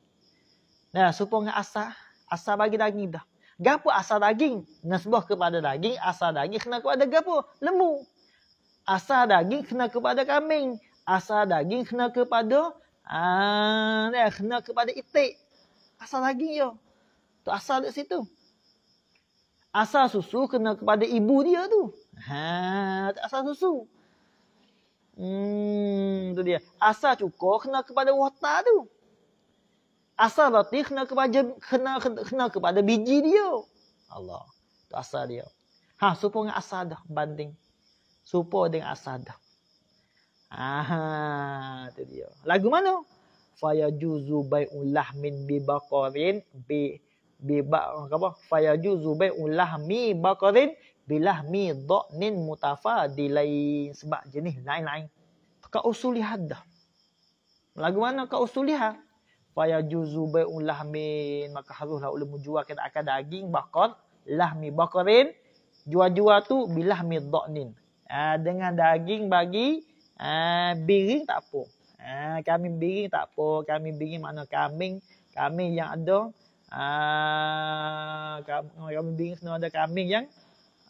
Nah, supong asa asa bagi daging dah. Gapo asa daging? Nasbah kepada daging. asa daging kena kepada gapo? Lembu. asa daging kena kepada kambing. asa daging kena kepada ah, uh, kena kepada itik. asa daging yo. Tu asal dekat situ. asa susu kena kepada ibu dia tu. Ha, tak asal susu. Hmm, tu dia. Asal cukur kena kepada watak tu. Asal roti kena kepada kena, kena kepada biji dia. Allah. Tu asal dia. Ha, supo dengan asal dah banding. Supo dengan asal dah. Aha, tu dia. Lagu mana? Faya juzu bai'un lahmin bi baqarin bi bi ba apa? Faya juzu bai'un lahmi baqarin bilah mi dok nin mutafa di sebab jenis lain-lain. Kau usulihad dah. Lagu mana ka usuliha? Faya juzu bai'un lahmin. Maka haruslah ulamu jual kena akan daging bakar. Lahmi bakarin. jua jual tu bilah mi dok nin. Ha, dengan daging bagi uh, biring tak apa. Ha, kami biring tak apa. Kami biring mana kambing. Kami yang ada. Ah. kami biring ada kambing yang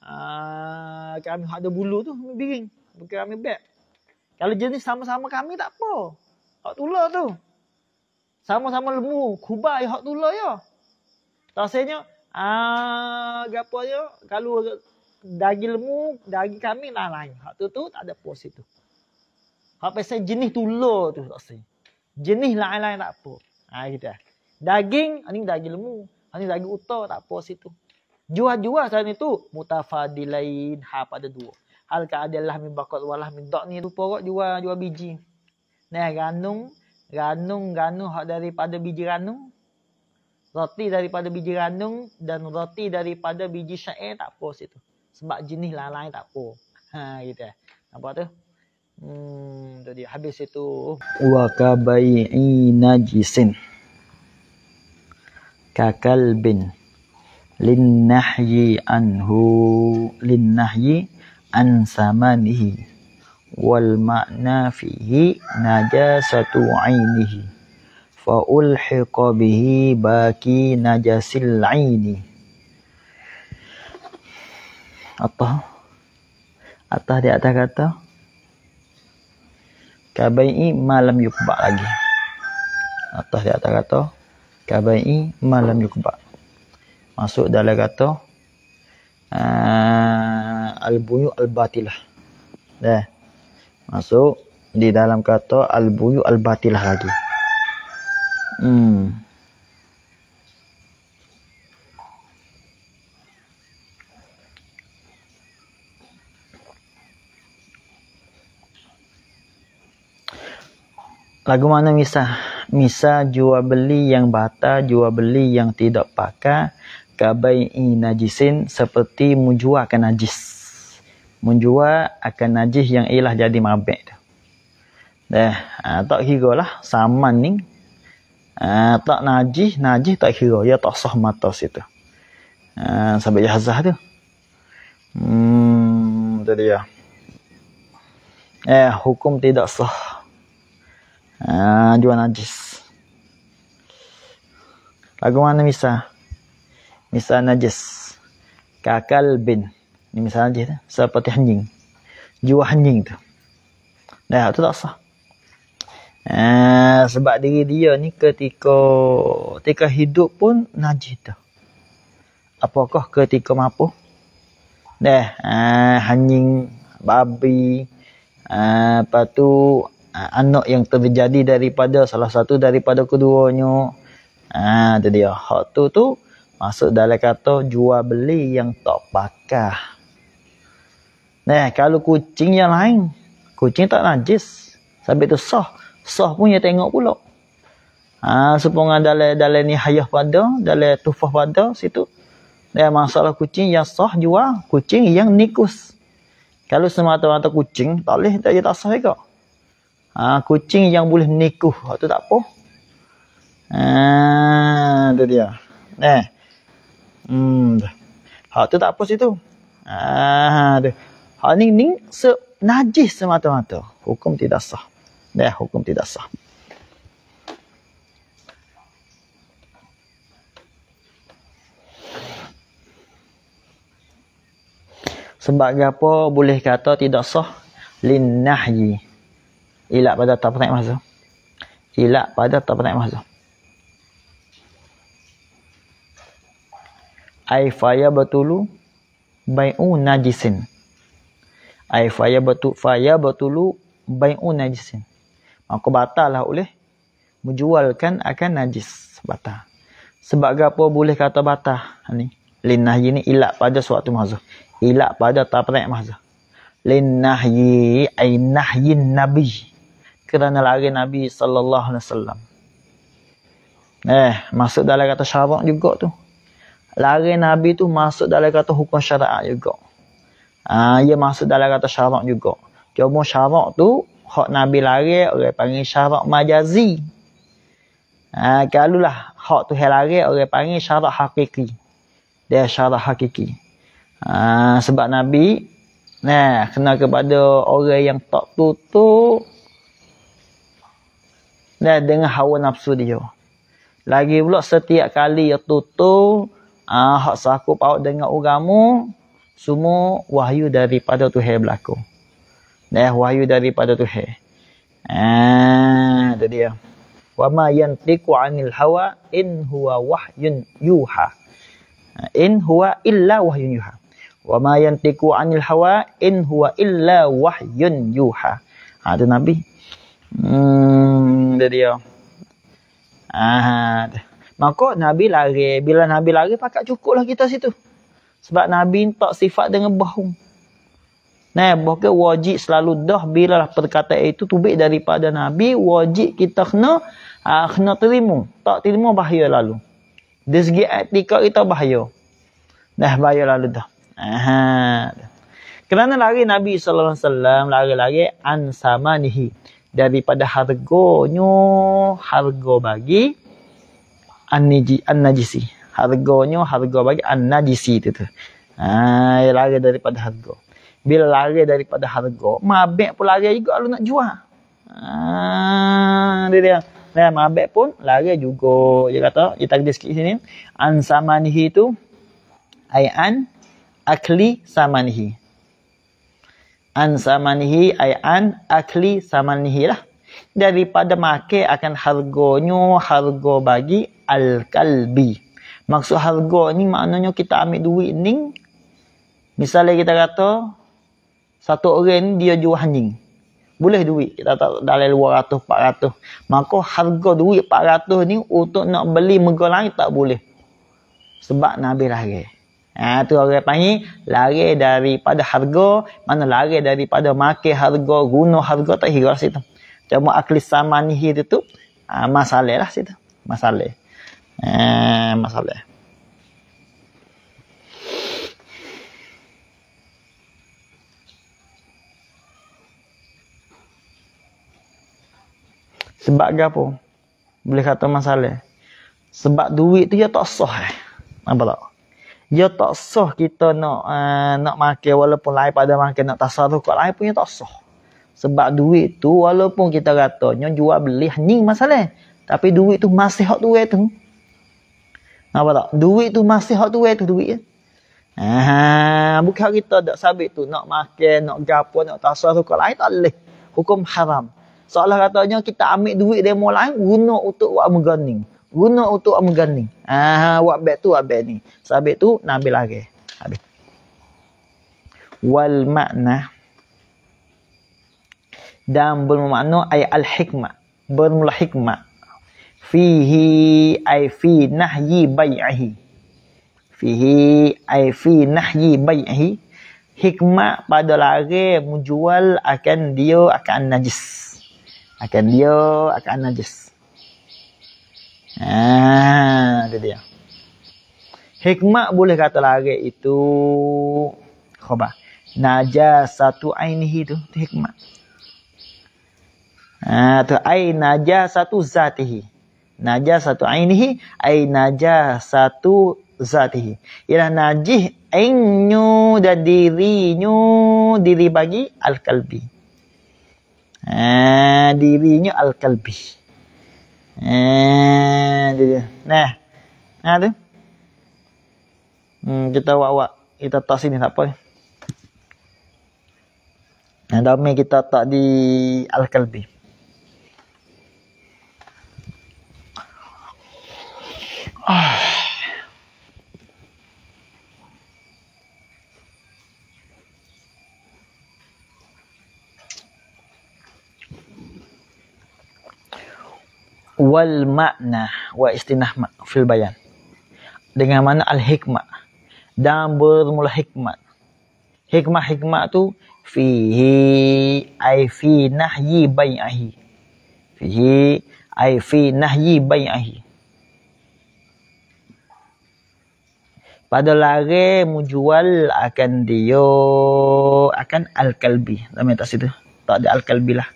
Ah, kami hak ada bulu tu ambil biring. Bukan ambil beg. Kalau jenis sama-sama kami tak apa. Hak tular tu. Sama-sama lemu. Kubai hak tular ya. Tak sayangnya. Ah, apa ya. Kalau daging lemu, daging kami lah lain. Hak tu tu tak ada pos itu. Hak pasal jenis tular tu tak sayang. Jenis lain-lain tak apa. Ha, ah, kita. Lah. Daging, ini daging lemu. Ini daging utuh tak apa situ jua-jua saat kan itu mutafadilain ha pada dua hal ka adalah min bakat walah min dak ni tu porok jua jua biji nah ranung ranung ranu hak daripada biji ranung roti daripada biji ranung dan roti daripada biji syair tak apa situ sebab jenis lain-lain tak apa ha gitu eh. Apa tu hmm tu dia habis itu wa kabai'i najisin kakal bin linnahyi anhu linnahyi an samanihi wal ma'na fihi najasatu 'ainihi fa ulhiqa bihi baki najasil 'aini apa atas di atas kata kabai'i malam yukba lagi atas di atas kata kabai'i malam yukba masuk dalam kata uh, Al-Buyu Al-Batilah. Dah. Masuk di dalam kata Al-Buyu Al-Batilah lagi. Hmm. Lagu mana misah? Misah jual beli yang bata, jual beli yang tidak pakai, Kabai najisin seperti menjual akan najis. Menjual akan najis yang ialah jadi mabek tu. Dah, ha, tak kira lah saman ni. Ha, tak najis, najis tak kira. Ya tak sah mata situ. Ha, sampai jahazah tu. Hmm, tu dia. Eh, hukum tidak sah. Ha, jual najis. Lagu mana misal? Misal najis. Kakal bin. Ini misal najis. Seperti hanying, Jiwa hanying tu. Dah, tu tak sah. Uh, sebab diri dia ni ketika ketika hidup pun najis tu. Apakah ketika mampu? Dah, uh, anjing, babi, uh, lepas tu uh, anak yang terjadi daripada salah satu daripada keduanya. Ah, uh, tu dia. Hak tu tu Masuk dalam kata jual beli yang tak pakah. Nah, kalau kucing yang lain, kucing tak najis. Sampai tu soh, soh punya tengok pula. Ha, sepunggah dalam, dalam ni hayah pada, dalam tufah pada situ. Dan masalah kucing yang soh jual, kucing yang nikus. Kalau semata-mata kucing, tak boleh, tak, dia tak sah juga. Ha, kucing yang boleh nikuh, itu tak apa. Ha, itu dia. Nah. Eh. Hmm. Hak tu tak apa situ. Ah, ada. Hak ni ni se najis semata-mata. Hukum tidak sah. Dah hukum tidak sah. Sebab apa boleh kata tidak sah lin nahyi. Ilak pada tak pernah masa. Ilak pada tak pernah masa. ay faya batulu bai'u najisin ay faya batu faya batulu bai'u najisin maka lah oleh menjualkan akan najis batal sebab gapo boleh kata batal ni lin ini ilak pada suatu mazhab ilak pada tafriq mazhab lin nahyi ay nahyin nabi kerana lari nabi sallallahu alaihi wasallam eh masuk dalam kata syarak juga tu lari Nabi tu masuk dalam kata hukum syara'at juga. Ha, ia masuk dalam kata syara'at juga. Cuma syara'at tu, hak Nabi lari, orang panggil syara'at majazi. Ha, kalau lah, hak tu lari, orang panggil syara'at hakiki. Dia syara'at hakiki. Ha, sebab Nabi, nah, kena kepada orang yang tak tutup, nah, dengan hawa nafsu dia. Lagi pula, setiap kali dia tutup, Ah, hak sakup awak dengan uramu, semua wahyu daripada Tuhan berlaku. Nah, wahyu daripada Tuhan. Ah, tu dia. Wa ma yantiqu 'anil hawa in huwa wahyun yuha. In huwa illa wahyun yuha. Wa ma yantiqu 'anil hawa in huwa illa wahyun yuha. Ha, ah, itu Nabi. Hmm, tu dia. Ah, itu. Maka Nabi lari. Bila Nabi lari, pakat cukup lah kita situ. Sebab Nabi tak sifat dengan bahum. Nah, bahkan wajib selalu dah bila lah perkataan itu tubik daripada Nabi, wajib kita kena uh, kena terima. Tak terima bahaya lalu. Dari segi etika kita bahaya. Dah bahaya lalu dah. Aha. Kerana lari Nabi SAW lari-lari ansamanihi. Daripada harganya, harga bagi an-niji an-najisi. Harganya harga bagi an-najisi itu tu. Ha, lari daripada harga. Bila lari daripada harga, mabek pun lari juga lu nak jual. Ha, dia dia. Nah, mabek pun lari juga. Dia kata, dia tak sikit sini. An samanihi tu ai an akli samanihi. An samanihi ai an akli samanihi lah. Daripada make akan harganya harga bagi al-kalbi. Maksud harga ni maknanya kita ambil duit ni. Misalnya kita kata satu orang dia jual anjing. Boleh duit. Kita tak dalam 200, 400. Maka harga duit 400 ni untuk nak beli mega lain tak boleh. Sebab Nabi lari. Ha, tu orang panggil lari daripada harga. Mana lari daripada makan harga, guna harga tak hirap situ. Cuma akhlis sama ni tu tu. Ha, masalah lah situ. Masalah. É, eh, mas Sebab apa? Boleh kata masalah. Sebab duit tu dia tak sah. Eh. Apa tak? Dia tak sah kita nak uh, nak makan walaupun lain pada makan nak tasar tu. Kalau lain punya tak sah. Sebab duit tu walaupun kita katanya jual beli hening masalah. Tapi duit tu masih hak duit tu. Eh, Nampak tak? Duit tu masih hak tuai tu duit ya. Ah, bukan kita tak sabit tu nak makan, nak gapo, nak tasar tu kalau lain tak boleh. Hukum haram. Soalnya katanya kita ambil duit demo lain guna untuk buat mengganti. Guna untuk buat mengganti. Ah, buat bet tu buat bet ni. Sabit tu nak ambil lagi. Habis. Wal makna dan bermakna ayat al hikmah. Bermula hikmah fihi ay fi nahyi bai'ihi fihi ay fi nahyi bai'ihi hikmah pada lari menjual akan dia akan najis akan dia akan najis ah itu dia hikmah boleh kata lari itu khoba najas satu ain itu, itu hikmah ah tu ain najas satu zatihi najah satu ainihi ai najah satu zatihi ialah najih ainyu dan dirinyu diri bagi al kalbi ah eh, dirinyu al kalbi ah eh, dia nah nah tu hmm kita awak-awak kita tak sini tak apa Nah, dalam kita tak di al-kalbi. Ah. wal makna wa istinah fil bayan dengan mana al hikmah dan bermula hikmah, hikmah hikmah tu fihi ai fi nahyi bai'ahi fihi ai fi nahyi bai'ahi pada lari mujual akan dia akan al-kalbi. Tak minta situ. Tak ada al-kalbi lah.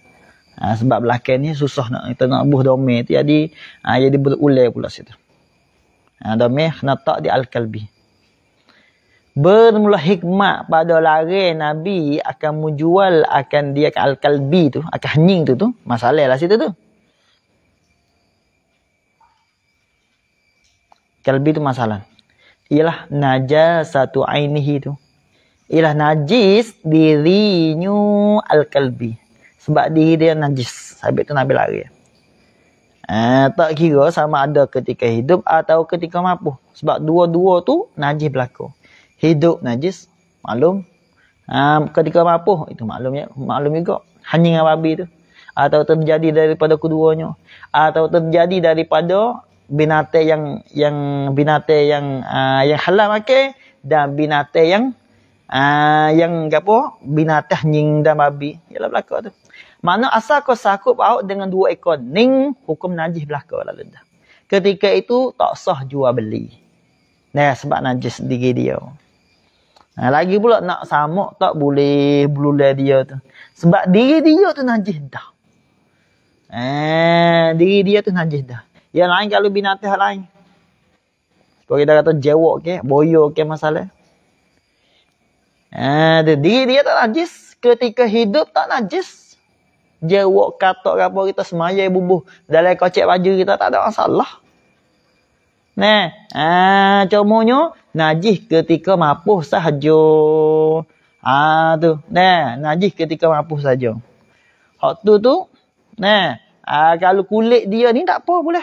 Ha, sebab belakang ni susah nak kita nak buh domain tu jadi ha, jadi berulai pula situ. Ha, domain kena tak di al-kalbi. Bermula hikmat pada lari Nabi akan menjual akan dia akan al-kalbi tu. Akan hening tu tu. Masalah lah situ tu. Kalbi tu masalah ialah satu ainihi itu. Ialah najis dirinya al-kalbi. Sebab diri dia najis. Habis tu Nabi lari. Uh, tak kira sama ada ketika hidup atau ketika mampu. Sebab dua-dua tu najis berlaku. Hidup najis, maklum. Uh, ketika mampu, itu maklum, ya. maklum juga. Hanying dengan babi tu. Atau terjadi daripada keduanya. Atau terjadi daripada binatang yang yang binatang yang uh, yang halal makan dan binatang yang uh, yang apa binatang nying dan babi ialah belaka tu mana asal kau sakup awak dengan dua ekor ning hukum najis belaka lah benda ketika itu tak sah jual beli nah sebab najis diri dia nah, lagi pula nak samak tak boleh bulu dia tu sebab diri dia tu najis dah eh, diri dia tu najis dah yang lain kalau binatang hal lain. Kalau kita kata jewok ke, boyo ke masalah. eh, dia, dia tak najis. Ketika hidup tak najis. Jewok katok apa kita semaya bubuh. Dalam kocek baju kita tak ada masalah. Nah, ah, comonyo najis ketika mampu sahaja. Ah tu, nah najis ketika mampu saja. Hak tu tu, nah ah, kalau kulit dia ni tak apa boleh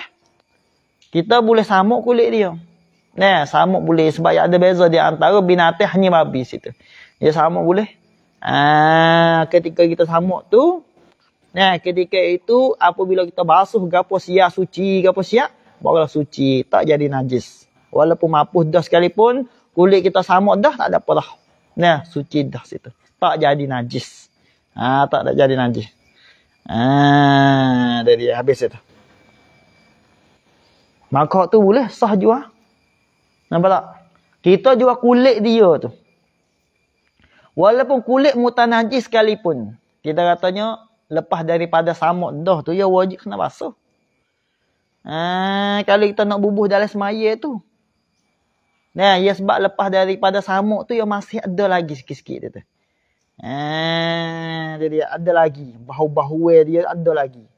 kita boleh samuk kulit dia. Ya, eh, samuk boleh sebab ada beza dia antara binatang hanya babi situ. Ya samuk boleh. Ah, ketika kita samuk tu, ya, ketika itu apabila kita basuh gapo sia suci, gapo sia, barulah suci, tak jadi najis. Walaupun mapuh dah sekalipun, kulit kita samuk dah tak ada apa dah. Ya, suci dah situ. Tak jadi najis. Ah, tak ada jadi najis. Ah, dari habis itu. Maka tu boleh sah jual. Nampak tak? Kita jual kulit dia tu. Walaupun kulit mutan najis sekalipun. Kita katanya lepas daripada samud dah tu ya wajib kena basuh. Ah, kalau kita nak bubuh dalam semaya tu. Nah, ya sebab lepas daripada samuk tu ya masih ada lagi sikit-sikit tu. Ah, jadi ada lagi bahu-bahu dia ada lagi.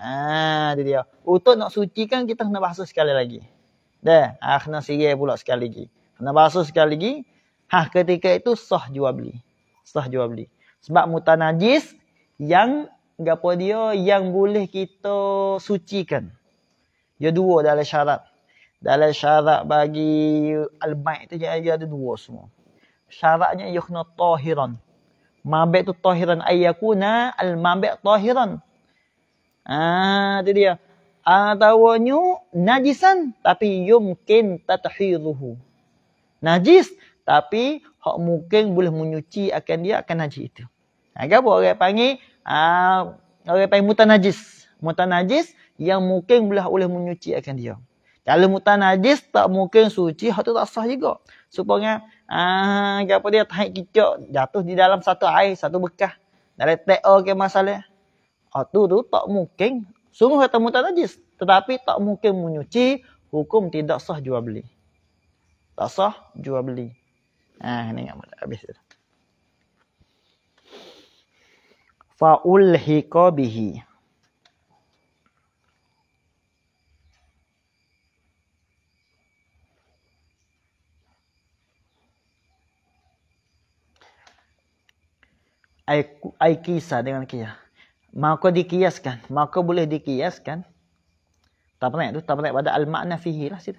Ah, dia dia. Untuk nak sucikan kita kena basuh sekali lagi. Dah, ah, kena sirih pula sekali lagi. Kena basuh sekali lagi. Ha, ketika itu sah jual beli. Sah jual beli. Sebab mutanajis yang gapo dia yang boleh kita sucikan. Dia dua dalam syarat. Dalam syarat bagi al-maid tu dia ada dua semua. Syaratnya yukna tahiran. Mabek tu tahiran Ayakuna al-mabek tahiran. Ah, itu dia. Atawanyu najisan tapi yumkin tatahiruhu. Najis tapi hak mungkin boleh menyuci akan dia akan najis itu. Agak ah, apa orang panggil? Uh, orang panggil Mutan najis yang mungkin boleh boleh menyuci akan dia. Kalau mutan najis tak mungkin suci, hak tu tak sah juga. Supaya ah uh, apa dia tahi kicok jatuh di dalam satu air, satu bekah. Dalam TO ke masalah. Ha, tu tak mungkin. semua kata muta najis. Tetapi tak mungkin menyuci. Hukum tidak sah jual beli. Tak sah jual beli. Ah, ha, ini ni ingat mula. Habis tu. Fa'ulhiqa bihi. Aikisa dengan kiyah maka dikiaskan maka boleh dikiaskan tabrak tu tabrak pada al makna fihi lah situ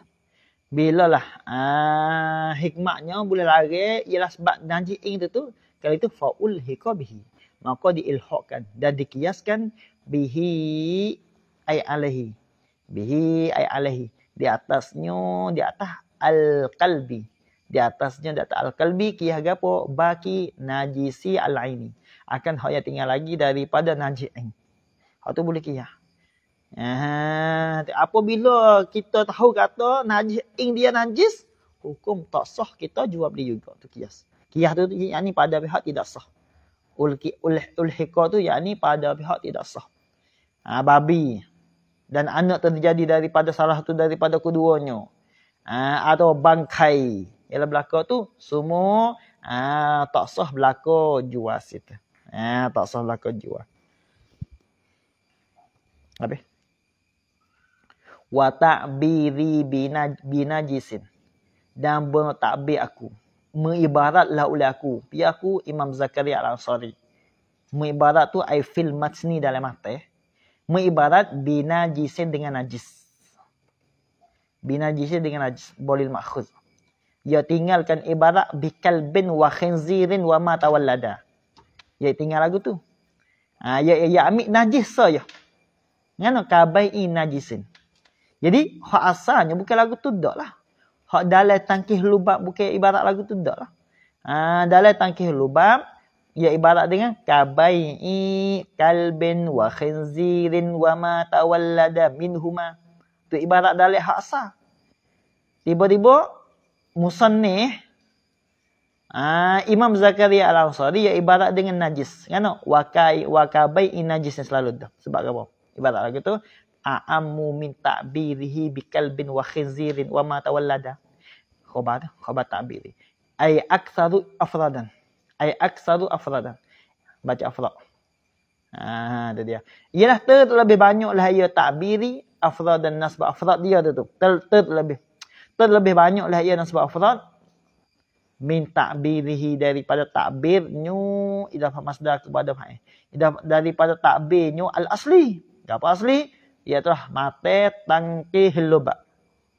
bila lah ah, hikmahnya boleh lari ialah sebab najis ing tu tu kalau itu faul hikabihi maka diilhokkan dan dikiaskan bihi ay alahi bihi ay alahi di atasnya di atas al kalbi, di atasnya di atas al qalbi kiah gapo baki najisi al aini akan hak yang tinggal lagi daripada najis ni. Hak tu boleh kiyah. Ha, apabila kita tahu kata najis ing dia najis, hukum tak sah kita jawab dia juga tu kias. Kias tu yakni pada pihak tidak sah. Ulki ulh ulhiqa tu yakni pada pihak tidak sah. Ha, babi dan anak terjadi daripada salah satu daripada keduanya. Ha, atau bangkai. Ialah belaka tu semua ha, tak sah belaka jual situ ha, tak salah kau jual apa watak biri bina bina jisin dan bertakbir aku Meibaratlah oleh aku Pihak aku Imam Zakaria Al-Ansari Meibarat tu I feel much ni dalam mata eh. Meibarat Bina jisin dengan najis Bina jisin dengan najis Bolil makhuz Ya tinggalkan ibarat Bikal bin wa khinzirin wa ma tawallada Ya tinggal lagu tu. Ha, ya ya ya ambil najis saja. Ngano kabai najisin. Jadi hak asalnya bukan lagu tu dak lah. Hak dalam tangkih lubab bukan ibarat lagu tu dak lah. Ha, dalam tangkih lubab ya ibarat dengan kabai kalbin wa khinzirin wa ma tawallada minhuma. Tu ibarat dalam hak asal. Tiba-tiba musannih Ah Imam Zakaria Al-Ansari ia ibarat dengan najis. Kan? Wakai wakabai in najis yang selalu tu. Sebab apa? Ibarat lagu tu a'ammu min ta'birihi bi kalbin wa khinzirin wa ma tawallada. Khabar, khobat ta'biri. Ai aktsaru afradan. Ai aktsaru afradan. Baca afrad. Ah, tu dia. Ialah ter lebih banyaklah lah ia ta'biri afradan nasba afrad dia tu. Ter, ter lebih. Ter lebih banyaklah lah ia nasba afrad min ta'birihi daripada ta'bir nyu idaf masdar kepada fa'il. Idaf daripada ta'bir nyu al asli. Apa asli? Iaitu mate tangkih lubab.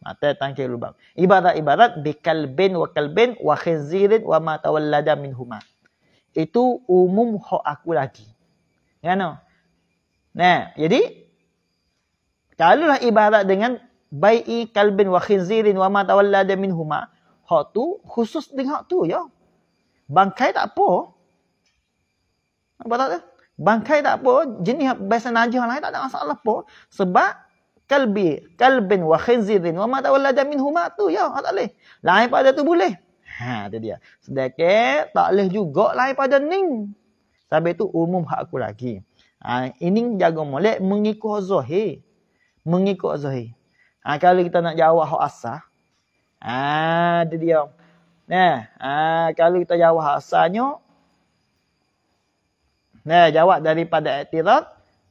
Mate tangkih lubab. Ibarat-ibarat bikalbin wa kalbin wa khizirin wa ma tawallada min huma. Itu umum ho aku lagi. Ya no? Nah, jadi kalau lah ibarat dengan bai'i kalbin wa khizirin wa ma tawallada min huma, hak tu khusus dengan hak tu ya. Bangkai tak apa. Apa tak ada? Bangkai tak apa, jenis biasa najis lain tak ada masalah apa. Sebab kalbi, kalbin wa khinzirin wa matawalladam min huma tu ya, tak boleh. Lain pada tu boleh. Ha, tu dia. Sedekat tak boleh juga lain pada ning. Sampai tu umum hak aku lagi. Ha, ini jaga molek mengikut zahir. Mengikut zahir. Ha, kalau kita nak jawab hak asah, ada dia. Nah, ah, kalau kita jawab asalnya Nah, jawab daripada i'tirad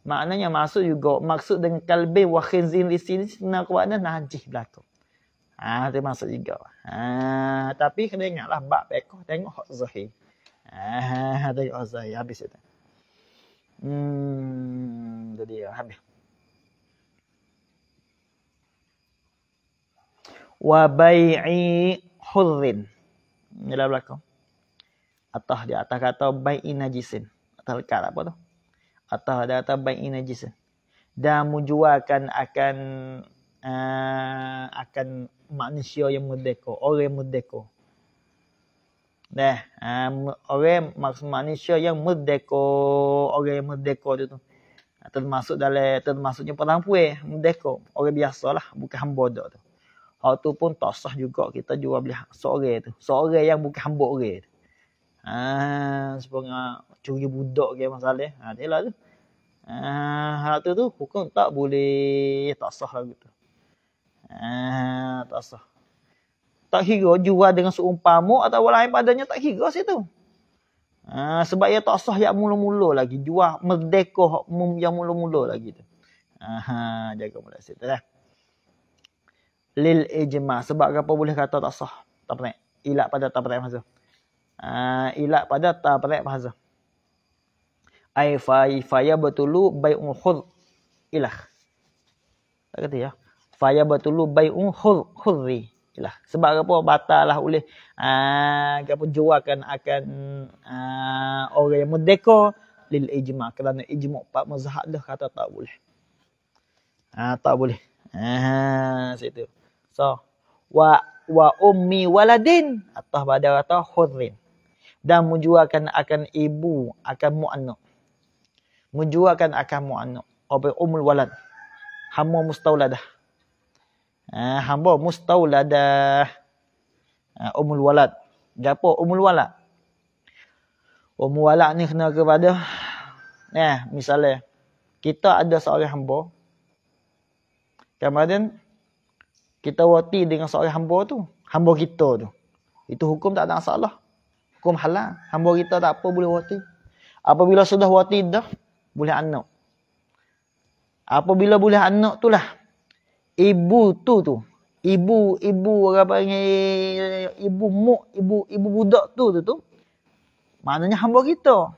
maknanya maksud juga maksud dengan kalbi wa khinzin di sini nak kuat najis berlaku. Ah, itu masuk juga. Ah, tapi kena ingatlah bab pekoh tengok hak zahir. Ha, tengok zahir habis itu. Hmm, jadi habis. wa bai'i hurrin. Ini dalam belakang. Atau di atas kata bai'i najisin. Atau lekat apa tu? Atau di atas bai'i najisin. Dan menjualkan akan uh, akan manusia yang merdeka. Orang merdeka. Dah. Eh, orang maksud manusia yang merdeka. Orang yang merdeka tu tu. Termasuk dalam termasuknya perang puih. Eh, merdeka. Orang biasa lah. Bukan hamba tu. Hak tu pun tak sah juga kita jual beli sore tu. Sore yang bukan hamba orang. Ah, ha, sepunga curi budak ke masalah. Ah, ha, lah tu. Ah, ha, tu tu hukum tak boleh tak sah lah gitu. Ah, ha, tak sah. Tak kira jual dengan seumpama atau lain padanya tak kira situ. Ha, sebab ia tak sah yang mula-mula lagi. Jual merdeka yang mula-mula lagi tu. Ha, ha jaga mula situ lah lil ijma sebab apa boleh kata tak sah tak pernah ilat pada tak pernah mazhab uh, ah, ilat pada tak pernah mazhab ai fa fa ya betulu bai'un khud ilah tak kata ya fa ya betulu bai'un khud khudri ilah sebab apa batallah oleh uh, apa jualkan akan uh, orang yang mudeko lil ijma kerana ijma pak mazhab dah kata tak boleh Ah uh, tak boleh. Ah uh, ha, situ. Ha, ha, So, wa wa ummi waladin atau pada kata hurrin. Dan menjuakan akan ibu, akan mu'anuk. Menjuakan akan mu'anuk. Apa umul walad. Hamba mustauladah. Ha, hamba mustauladah. Ha, umul walad. Gapo umul walad? Umul walad ni kena kepada. Nah, eh, misalnya. Kita ada seorang hamba. Kemudian kita wati dengan seorang hamba tu. Hamba kita tu. Itu hukum tak ada masalah. Hukum halal. Hamba kita tak apa boleh wati. Apabila sudah wati dah, boleh anak. Apabila boleh anak tu lah. Ibu tu tu. Ibu, ibu, orang panggil ibu muk, ibu, ibu budak tu tu tu. Maknanya hamba kita.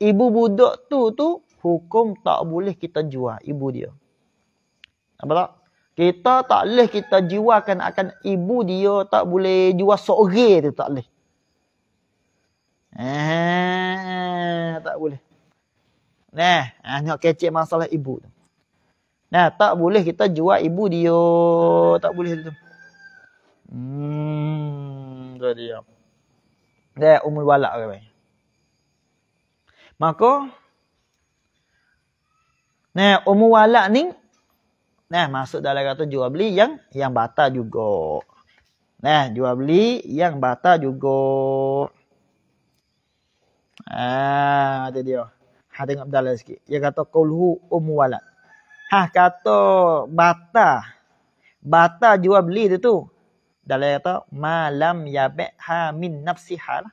Ibu budak tu tu, hukum tak boleh kita jual ibu dia. Nampak tak? Kita tak boleh kita jiwakan akan ibu dia tak boleh jual seorang tu tak boleh. Eh, tak boleh. Nah, ah, nak kecek masalah ibu tu. Nah, tak boleh kita jual ibu dia, tak boleh tu. Hmm, tu dia. Dah umur balak ke okay. Maka Nah, umur walak ni Nah, masuk dalam kata jual beli yang yang bata juga. Nah, jual beli yang bata juga. Ah, ada dia. Ha tengok dalam sikit. Dia kata qulhu um walad. Ha kata bata. Bata jual beli tu tu. Dalam kata malam ya ha min nafsi hal. Lah.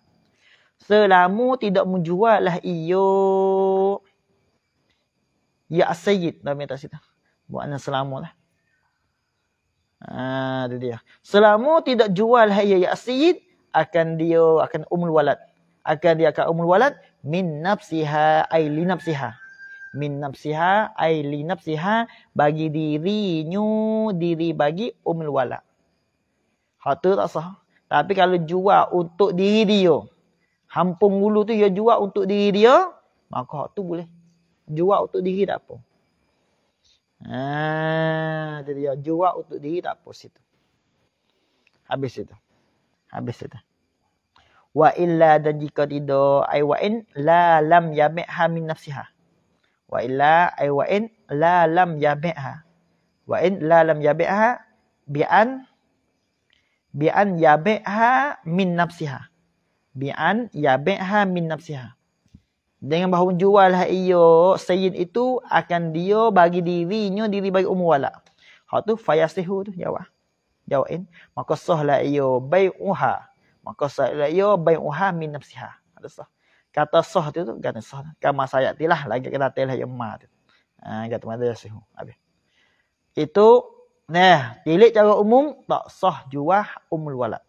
Selamu tidak menjual lah iyo. Ya sayyid. Nama tak situ buat anak selama lah. Ah, ha, dia. Selama tidak jual hayya ya sayyid akan dia akan umul walad. Akan dia akan umul walad min nafsiha ai li nafsiha. Min nafsiha ai li nafsiha bagi dirinya diri bagi umul walad. Hak tu tak sah. Tapi kalau jual untuk diri dia. Hampung ulu tu dia jual untuk diri dia, maka hak tu boleh. Jual untuk diri tak apa. Ha, dia jual untuk diri tak apa situ. Habis itu. Habis itu. Wa illa dan jika tidak ai wa in la lam yabih ha min nafsiha. Wa illa ai wa in la lam yabih ha. Wa in la lam yabih ha bi'an bi'an yabih ha min nafsiha. Bi'an yabih ha min nafsiha. Bi dengan bahawa menjual iyo sayyid itu akan dia bagi dirinya diri bagi umur wala. Hak tu fayasihu tu jawab. Jawabin. Eh. Maka sahlah ia bai'uha. Maka sahlah iyo bai'uha min nafsiha. Ada sah. Kata sah tu tu kata sah. Kama saya tilah lagi kata telah ia ya ma tu. Ha, kata mata yasihu. Habis. Itu. Nah. Tilik cara umum. Tak sah jual umul wala.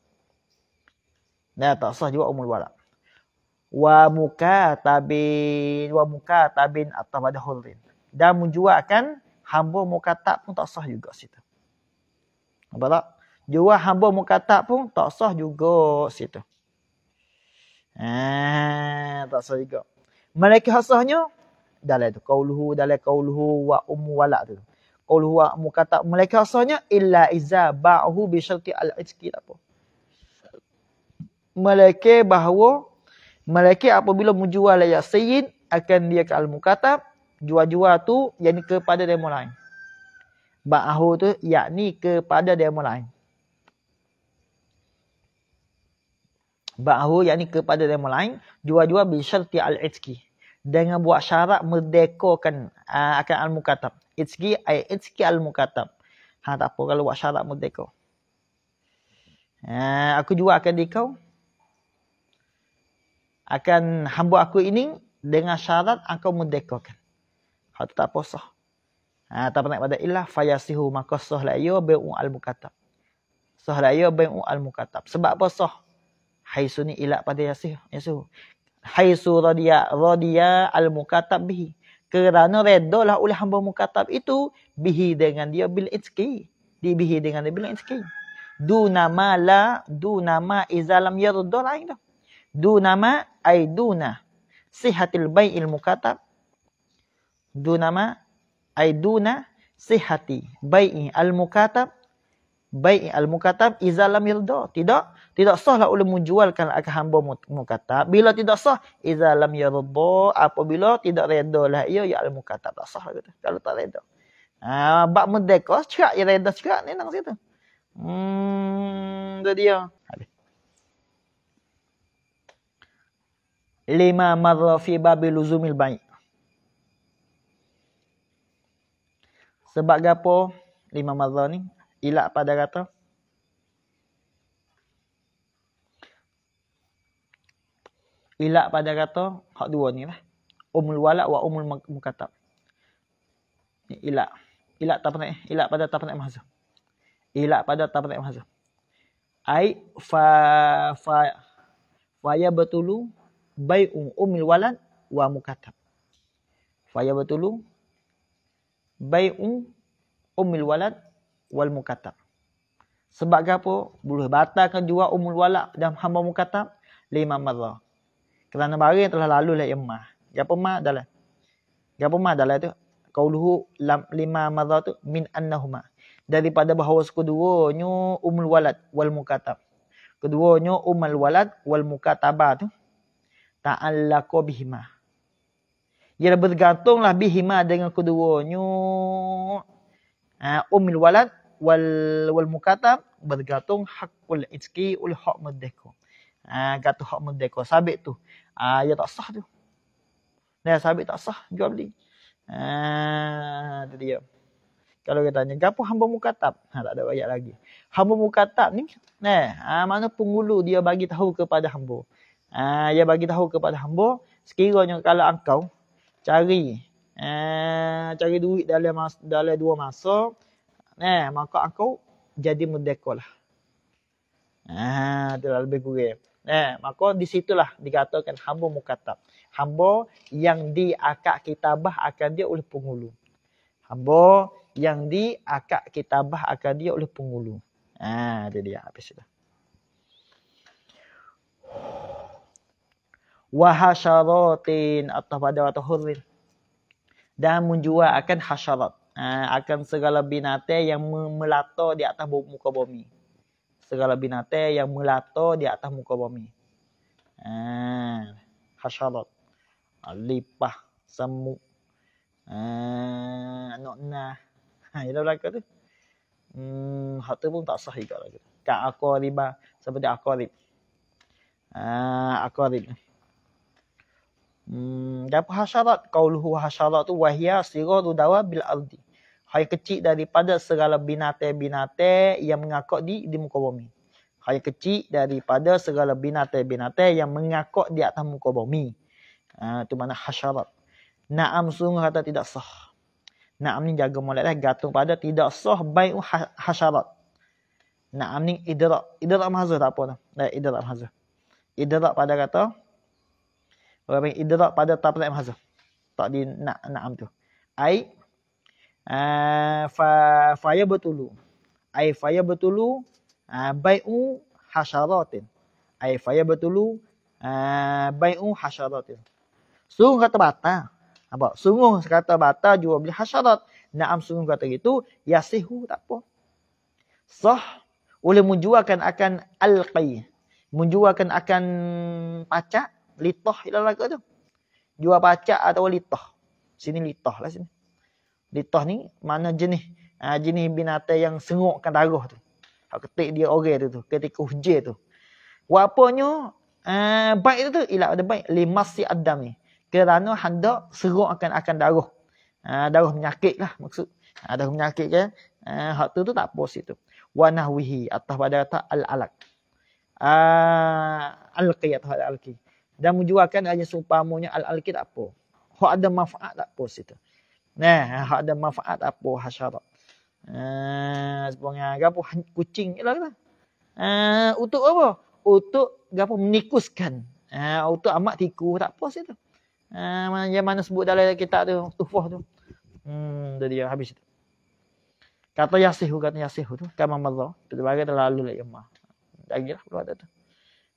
Nah. Tak sah jual umul wala wa mukatabin wa mukatabin atau pada hurrin dan menjual kan hamba mukatab pun tak sah juga situ apa tak jual hamba mukatab pun tak sah juga situ ah tak sah juga mereka hasahnya dalam itu qauluhu dalam qauluhu wa um walad tu qauluhu wa mukatab mereka hasahnya illa iza ba'hu bi syarti al-itqi apa mereka bahawa Malaikat apabila menjual layak sayyid akan dia ke Al-Mukatab. Jual-jual tu yang kepada demo lain. Ba'ahu tu yakni kepada demo lain. Ba'ahu yakni kepada demo lain. Jual-jual bin syarti al-itski. Dengan buat syarat merdekakan uh, akan Al-Mukatab. Itski ay itski Al-Mukatab. Ha, tak apa kalau buat syarat merdeka. Ha, uh, aku jual akan dikau. kau akan hamba aku ini dengan syarat engkau mendekorkan. Hak tak posoh. Ha tak pernah pada illa fayasihu maka sah la ya al mukatab. Soh layo ya al mukatab. Sebab apa Hai suni ilah pada yasih Hai Haisu radia radia al mukatab bihi. Kerana redha lah oleh hamba mukatab itu bihi dengan dia bil itski. bihi dengan dia bil itski. Du nama la du izalam yardu lain dah dunama ay duna sihatil bay'il mukatab dunama ay duna sihati bay'i al mukatab bay'i al mukatab iza lam yarda tidak tidak sahlah ulun menjualkan akan hamba mukatab bila tidak sah iza lam yarda apabila tidak reda lah ia ya al mukatab tak sah gitu kalau tak reda ah ha, uh, bab mudekos cak ya reda cak ni nang situ hmm tu dia Habis. lima marra fi babi luzumil baik. Sebab gapo lima marra ni? Ilak pada kata. Ilak pada kata. Hak dua ni lah. Umul walak wa umul mukatab. Ilak. Ilak tak pernah. Ilak pada tak pernah mahzah. Ilak pada tak pernah mahzah. Aik fa fa fa ya betulu bai'u umil walad wa mukatab. Faya betulu bai'u umil walad wal mukatab. Sebab apa? Boleh batalkan jua umul walad dan hamba mukatab lima madha. Kerana barang yang telah lalu lah emah. Gapo ma adalah? Gapo ma adalah tu? Kauluhu lima madha tu min annahuma. Daripada bahawa keduanya umul walad wal mukatab. Keduanya umul walad wal mukatabah tu ta'allaqo bihima. Ia bergantunglah bihima dengan keduanya. Ha, umil walad wal wal mukatab bergantung hakul itski ul hak merdeka. Ha, kata hak merdeka. Sabit tu. Ha, ia ya tak sah tu. Dia ya, sabit tak sah jual beli. Ha, tu dia. Kalau kita tanya, apa hamba mukatab? Ha, tak ada ayat lagi. Hamba mukatab ni, ne, ha, mana pengulu dia bagi tahu kepada hamba. Ah dia bagi tahu kepada hamba sekiranya kalau engkau cari eh cari duit dalam mas, dalam dua masa nah eh, maka engkau jadi merdeka lah. Ah telah lebih kurang. Nah, eh, maka di situlah dikatakan hamba mukatab. Hamba yang di akak kitabah akan dia oleh penghulu. Hamba yang di akak kitabah akan dia oleh penghulu. Ah, dia dia habis sudah wahasharatin atau pada waktu hurin dan menjual akan hasyarat ha, akan segala binatang yang melata di atas muka bumi segala binatang yang melata di atas muka bumi ah hasyarat ha, lipah samu, ah anak na ha belaka tu hmm hak pun tak sah juga lagi kak aku riba seperti aku rib ah Hmm, dan hasyarat kauluhu hasyarat tu wahya siratu dawa bil ardi. Hai kecil daripada segala binate binate yang mengakok di di muka bumi. Hai kecil daripada segala binate binate yang mengakok di atas muka bumi. Ah uh, tu mana hasyarat. Naam sungguh kata tidak sah. Naam ni jaga molek dah gantung pada tidak sah baik ha- hasyarat. Naam ni idrak. Idrak mahzah tak apa Dah Nah, eh, idrak mahzah. Idrak pada kata orang panggil idrak pada tablet bahasa tak di nak nak am tu ai ah, fa fa betulu ai fa ya betulu ah, bai'u hasharatin ai fa ya betulu ah, bai'u hasharatin sungguh kata bata apa sungguh kata bata jual beli hasharat am sungguh kata gitu yasihu tak apa sah oleh menjualkan akan alqi menjualkan akan pacak litah ilah neraka tu. Jual pacak atau litah. Sini litah lah sini. Litah ni mana jenis. Ha, jenis binatang yang sengokkan darah tu. Ha, ketik dia orang tu tu. ketik hujir tu. Wapanya uh, baik tu tu. Ilah ada baik. Limas si Adam ni. Kerana hendak serok akan akan darah. Uh, darah menyakit lah maksud. Uh, darah menyakit kan. Uh, hak tu tu tak pos itu. Wanahwihi atas pada kata al-alak. Uh, al-qiyat al-alki. al alak uh al qiyat al alki dan menjualkan hanya seumpamanya al-alqi tak apa. Hak ada manfaat tak apa situ. Nah, hak ada manfaat apa hasyarat. Ah, sebenarnya gapo kucing jelah kata. Ah, untuk apa? Untuk gapo menikuskan. Ah, untuk amat tiku tak apa situ. Ah, mana yang mana sebut dalam kitab tu, tufah tu. Hmm, jadi habis itu. Kata Yasih kata Yasih tu, kama mazza, terbagi terlalu lah yemah. Lagilah keluar tu.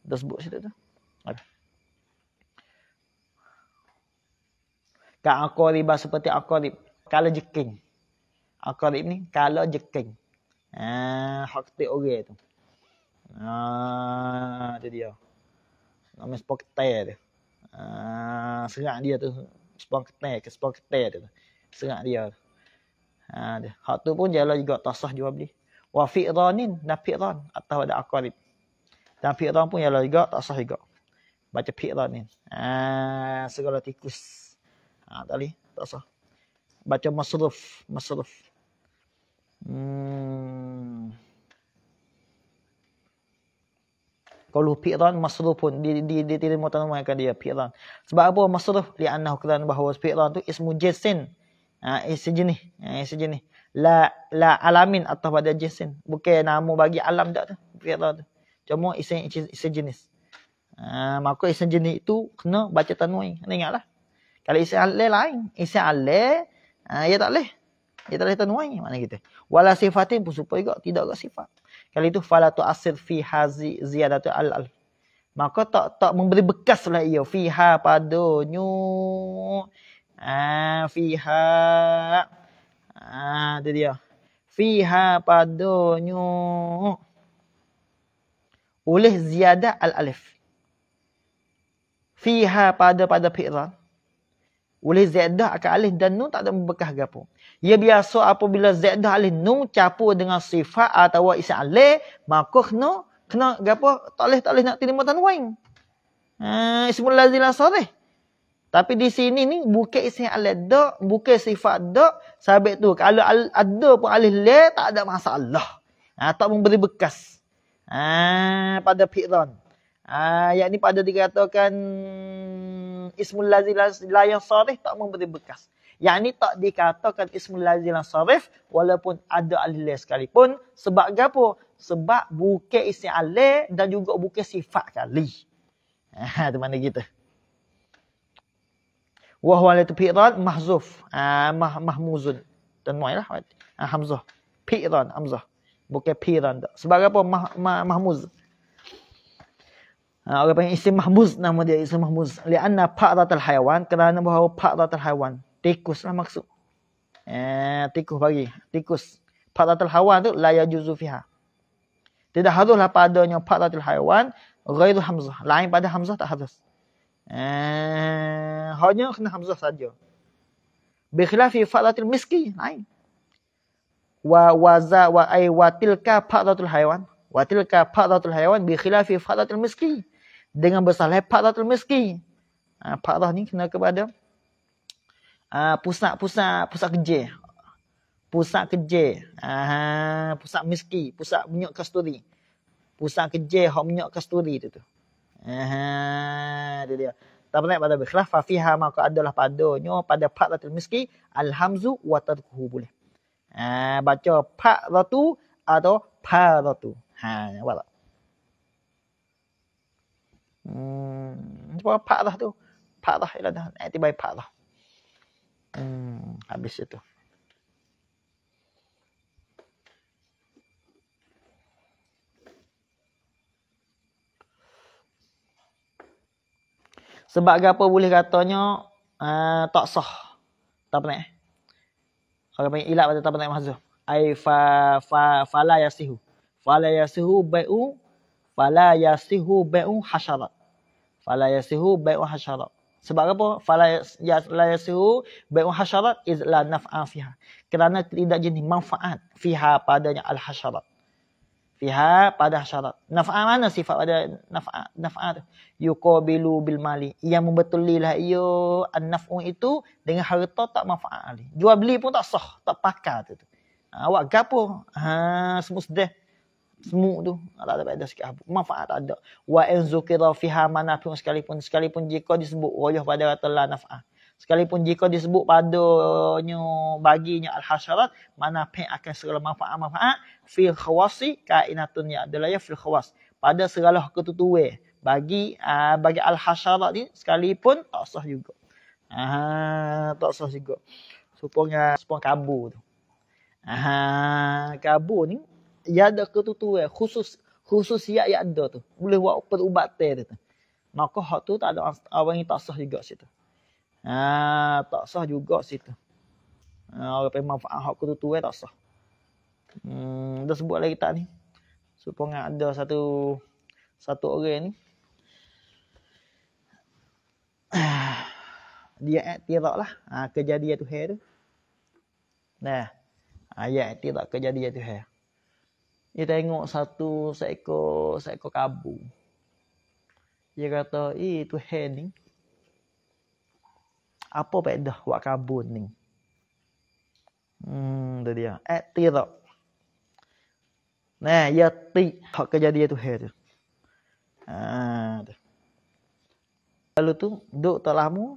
Dah sebut situ tu. Okay. Kat akarib lah seperti akarib. Kala jeking. Akarib ni kala jeking. Ha, ah, hak tu orang tu. Ha, tu dia. Nama sport tire tu. Ha, ah, serak dia tu. Sport tire ke sport tire tu. Serak dia tu. Ha, tu. Hak tu pun jalan juga tasah jual beli. Wa fi'ranin dan fi'ran. Atau ada akarib. Dan fi'ran pun jalan juga tasah juga. Baca fi'ranin. Ha, segala tikus ha, tak boleh tak sah baca masruf masruf hmm. kalau fi'ran masruf pun di di di tidak mutanamakan dia fi'ran sebab apa masruf li annahu kerana bahawa fi'ran tu ismu jinsin ha, is jenis ha, is jenis la la alamin atau pada jinsin bukan nama bagi alam dak tu fi'ran tu cuma is is jenis Ah, ha, maka isen jenis itu kena baca tanwin. Kena ingatlah. Kalau isi alih lain, isi alih, ha, ia tak boleh. Ia tak boleh tenuai, mana kita. Walah sifatin pun supaya juga, tidak ada sifat. Kalau itu, falatu asir fi hazi ziyadatu al-al. Maka tak tak memberi bekas lah ia. Fiha pada nyu. Ah, ha, fiha. Ah, ha, itu dia. Fiha pada nyu. Oleh ziyadah al-alif. Fiha pada pada fi'ran. Oleh zaidah akan alih dan nun tak ada membekah gapo. Ia ya biasa apabila zaidah alih nun campur dengan sifat atau isi alih. Maka kena, kena gapo tak boleh, tak boleh nak terima tanu wain. Hmm, ha, Ismul lazila sore. Tapi di sini ni bukan isi alih dok, bukan sifat dok. Sabit tu kalau al ada pun alih le tak ada masalah. Ha, tak memberi bekas. Ha, pada fi'ran. Ah, yang ni pada dikatakan ismul lazi la yang sarif tak memberi bekas. Yang ni tak dikatakan ismul lazi la sarif walaupun ada alilah sekalipun. Sebab apa? Sebab bukan isi alih dan juga bukan sifat kali. Ha, tu mana kita. Wahuwa la tupi'rad mahzuf. Ah, mahmuzun. Tenuai lah. Ah, hamzah. Pi'ran, hamzah. Bukan pi'ran Sebab apa? Mah, mahmuzun. Ha, orang panggil isim Mahbuz nama dia isim mahmuz. Lianna fa'ratul hayawan kerana bahawa fa'ratul hayawan tikus lah maksud. Eh tikus bagi, tikus. Fa'ratul hayawan tu la yajuzu fiha. Tidak haruslah padanya fa'ratul hayawan ghairu hamzah. Lain pada hamzah tak harus. Eh hanya kena hamzah saja. Bi khilafi fa'ratul miski lain. Wa waza wa ay wa tilka fa'ratul hayawan. Wa tilka fa'ratul hayawan bi khilafi fa'ratul miski dengan besar lepak tatul meski. Ha, parah ni kena kepada pusat-pusat ha, pusat kerja. Pusat kerja. ah pusat meski. Pusat minyak kasturi. Pusat kerja hak minyak kasturi tu tu. Ha, dia dia. Tak pernah pada berkhlas. Fafiha maka adalah padanya pada pak ratul miski. Alhamzu wa tadkuhu boleh. Ha, baca pak ratu atau pak ratu. Ha, walau. Hmm, sebab pak lah tu. Pak lah ialah dah nanti bayar pak lah. Hmm, habis itu. Sebab apa boleh katanya uh, eh, tak sah. Tak pernah. Kalau panggil ilat pada tak pernah mahzuh. Ai fa fa fala yasihu. Fala yasihu bai'u fala yasihu bai'u hasharat fala yasihu bai'u hasyarat sebab apa fala ya, yasihu bai'u hasyarat iz la naf'a fiha kerana tidak jenis manfaat fiha padanya al hasyarat fiha pada hasyarat naf'a mana sifat pada naf'a naf'a yuqabilu bil mali yang membetulilah ia an naf'u itu dengan harta tak manfaat jual beli pun tak sah tak pakai tu, tu. Ha, awak gapo ha semusdah semu tu tak ada faedah sikit apa manfaat tak ada wa in zukira fiha manafi'un sekalipun sekalipun jika disebut wajah pada telah nafa'ah sekalipun jika disebut padanya baginya al-hasarat manafi' akan segala manfaat-manfaat fi khawasi kainatun ya adalah ya fi khawas pada segala ketutuwe bagi uh, bagi al hasyarat ni sekalipun tak sah juga ah tak sah juga supongnya supong kabur tu Aha, kabur ni Ya ada ketutuan khusus khusus ia ya ada tu. Boleh buat perubat teh tu. Maka hak tu tak ada orang yang tak sah juga situ. Ha, tak sah juga situ. Ha, orang pengen manfaat hak ketutuan tak sah. Hmm, dah sebut lagi tak ni? Supong ada satu satu orang ni. Dia aktirak lah. Ha, kejadian tu hair tu. Nah. Ha, ya, tidak kejadian tu hair dia tengok satu seekor seekor kabu. Dia kata, "Eh, tu hen ni. Apa faedah buat kabu ni?" Hmm, tu dia. Eh, tiro. Nah, ya ti hak kejadian tu hen tu. Ah. Lalu tu duk telahmu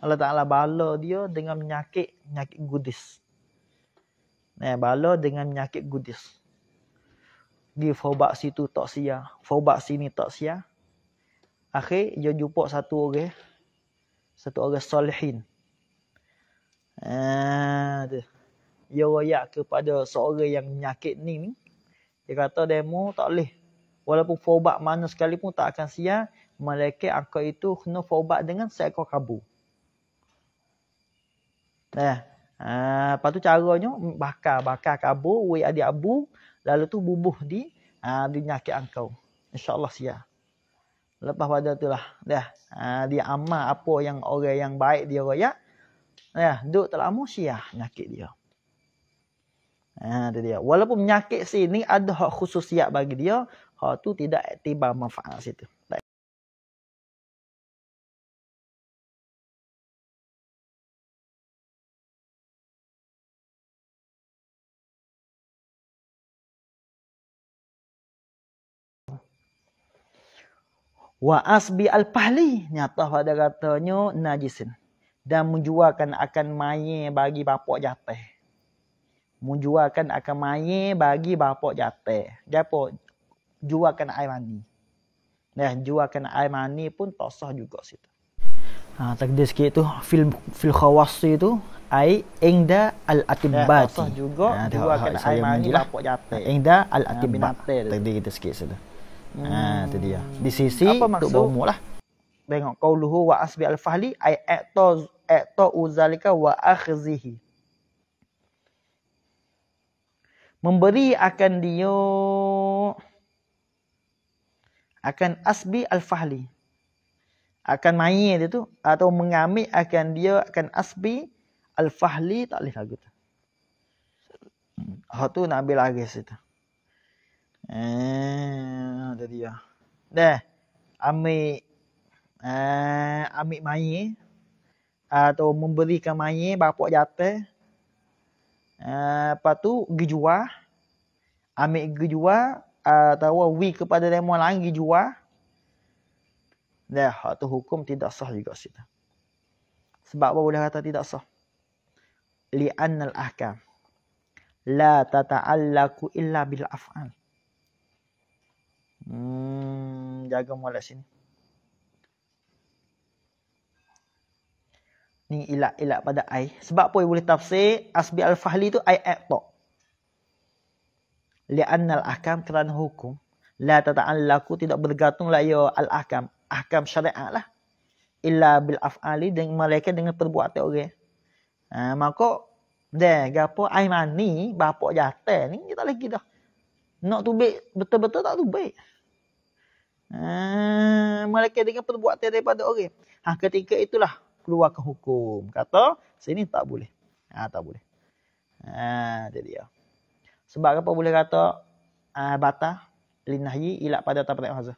Allah Taala bala dia dengan menyakit, menyakit gudis. Nah, bala dengan menyakit gudis. Di fobak situ tak sia. fobak sini tak sia. Akhir dia jumpa satu orang. Okay? Satu orang solehin. Ah, uh, dia royak kepada seorang yang nyakit ni. Dia kata demo tak boleh. Walaupun fobak mana sekali pun tak akan sia. Mereka angka itu kena fobak dengan seekor kabu. Nah, eh, uh, lepas caranya bakar, bakar kabu, wei adi abu, lalu tu bubuh di ha, di nyakit engkau insyaallah sia lepas pada itulah dah ha, dia amal apa yang orang yang baik dia raya ya duk terlalu sia nyakit dia ha tu dia walaupun penyakit sini ada hak khusus siap bagi dia hak tu tidak tiba manfaat situ Wa asbi al-pahli. Nyata pada katanya najisin. Dan menjualkan akan maye bagi bapak jatah. Menjualkan akan maye bagi bapak jatah. japo Jualkan air mani. Nah, jualkan air mani pun tak sah juga situ. Ha, takde sikit tu. Fil, fil khawasi tu. Ai engda al atibati. Ya, juga ha, jualkan ha, air mani lah. bapak jatah. Engda al atibati. Ha, takde kita sikit situ. Hmm. Ha, tu dia. Di sisi Apa untuk bomo lah. Tengok qauluhu wa asbi al fahli ai atta atta uzalika wa akhzihi. Memberi akan dia akan asbi al fahli. Akan main dia tu atau mengambil akan dia akan asbi al fahli tak boleh lagu tu. Hmm. Hatu nak ambil lagi situ. Eh, ah, ada lah. dia. Dah. Ambil ah ambil mai atau memberikan mai bapak jatuh. apa eh, tu pergi jual. Ambil pergi jual atau wi kepada demo lain pergi jual. Dah, tu hukum tidak sah juga situ. Sebab apa boleh kata tidak sah? Li'annal ahkam la tata'allaku illa bil af'al. Hmm, jaga mu sini. Ni ilak-ilak pada ai. Sebab apa boleh tafsir Asbi al-Fahli tu ai aqta. Li'anna al-ahkam kerana hukum la laku tidak bergantung lah ya al-ahkam. Ahkam syariat lah. Illa bil af'ali dengan mereka dengan perbuatan orang. Okay? Ha, maka deh gapo ai mani bapak jatah ni kita lagi dah. Nak tubik betul-betul tak tubik. Hmm, ah, melainkan dengan perbuatan daripada orang. Ha, ketika itulah keluarkan hukum. Kata, sini tak boleh. Ha, tak boleh. Ha, dia dia. Sebab apa boleh kata, uh, ah, batah, linahyi, ilak pada tapat yang hazah.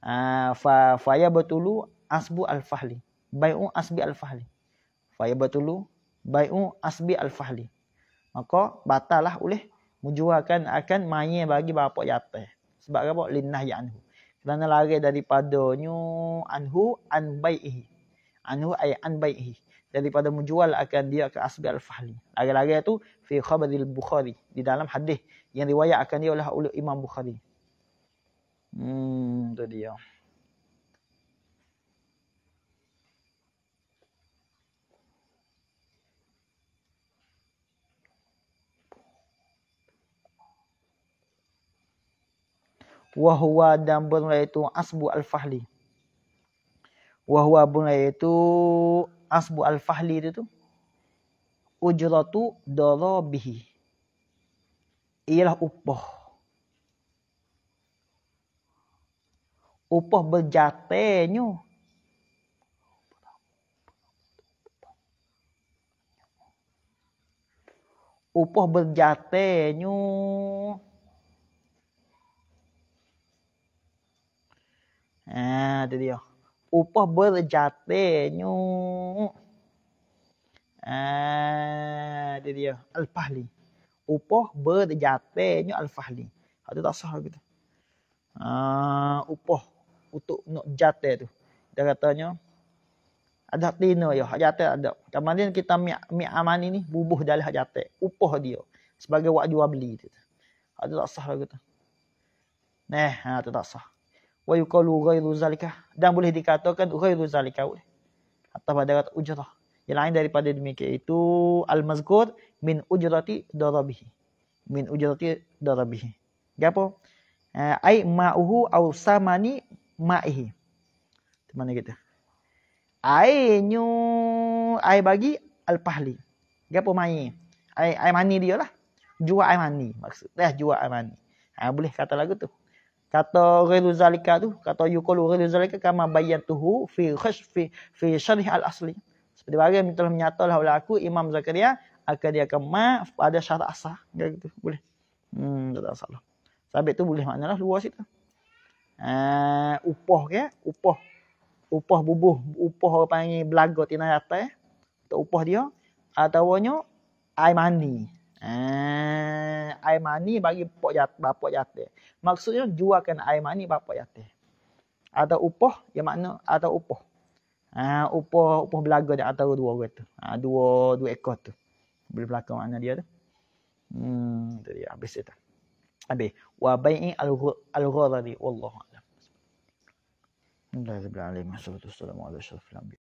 Ha, fa, faya betulu asbu al-fahli. Bay'u asbi al-fahli. Faya betulu bay'u asbi al-fahli. Maka batalah oleh menjualkan akan maya bagi bapak jatah. Sebab apa? Linnah ya'anhu kerana lari nyu anhu an bai'ihi anhu ay an bai'ihi daripada menjual akan dia ke asbi al fahli lari-lari tu, fi khabaril bukhari di dalam hadis yang riwayat akan dia oleh ulul imam bukhari hmm tu dia Wahua dan bermula itu Asbu Al-Fahli. Wahua bermula itu Asbu Al-Fahli itu. Ujratu dolobihi. Ialah upah. Upah berjatanya. Upah berjatanya. Ah, tu dia. Upah berjatinya. Ah, tu dia. Al-Fahli. Upah berjatinya Al-Fahli. Itu tak sah gitu. Ah, upah untuk nak jatih tu. Dia katanya. Ada tina ya. Hak jatih ada. Kemarin kita mi miak amani ni. Bubuh dalam hak jatih. Upah dia. Sebagai wak jual beli. Itu tak sah gitu. Nah, ada tak sah wa yuqalu ghairu zalika dan boleh dikatakan ghairu zalika atau pada kata ujrah yang lain daripada demikian itu al mazkur min ujrati darabihi min ujrati darabihi gapo eh, ai ma'uhu au samani ma'ihi mana kita ai nyu ai bagi al pahli gapo mai ai ai mani dia lah jual ai mani maksud dah eh, jual ai mani ha, boleh kata lagu tu kata ghairu zalika tu kata yuqulu ghairu zalika kama bayyatuhu fi khashfi fi syarh al-asli seperti bagi yang telah menyatalah oleh aku Imam Zakaria akan dia kema pada syarat asah gitu boleh hmm tak, tak salah sabit tu boleh maknalah luar situ uh, upah ke upah upah bubuh upah orang panggil belaga tinai atas eh. tak upah dia atau atawanya air mani Eh, air mani bagi pok jat, bapak jatih. Maksudnya jualkan air mani bapak jatih. Ada upah, yang makna ada upah. Ah, eh, uh, upah upah belaga di antara dua orang Ah, dua dua ekor tu. Beli belaka makna dia tu. Hmm, tu dia habis itu. Habis. Wa bai'i al-ghadari wallahu a'lam. Alhamdulillah, Assalamualaikum warahmatullahi wabarakatuh.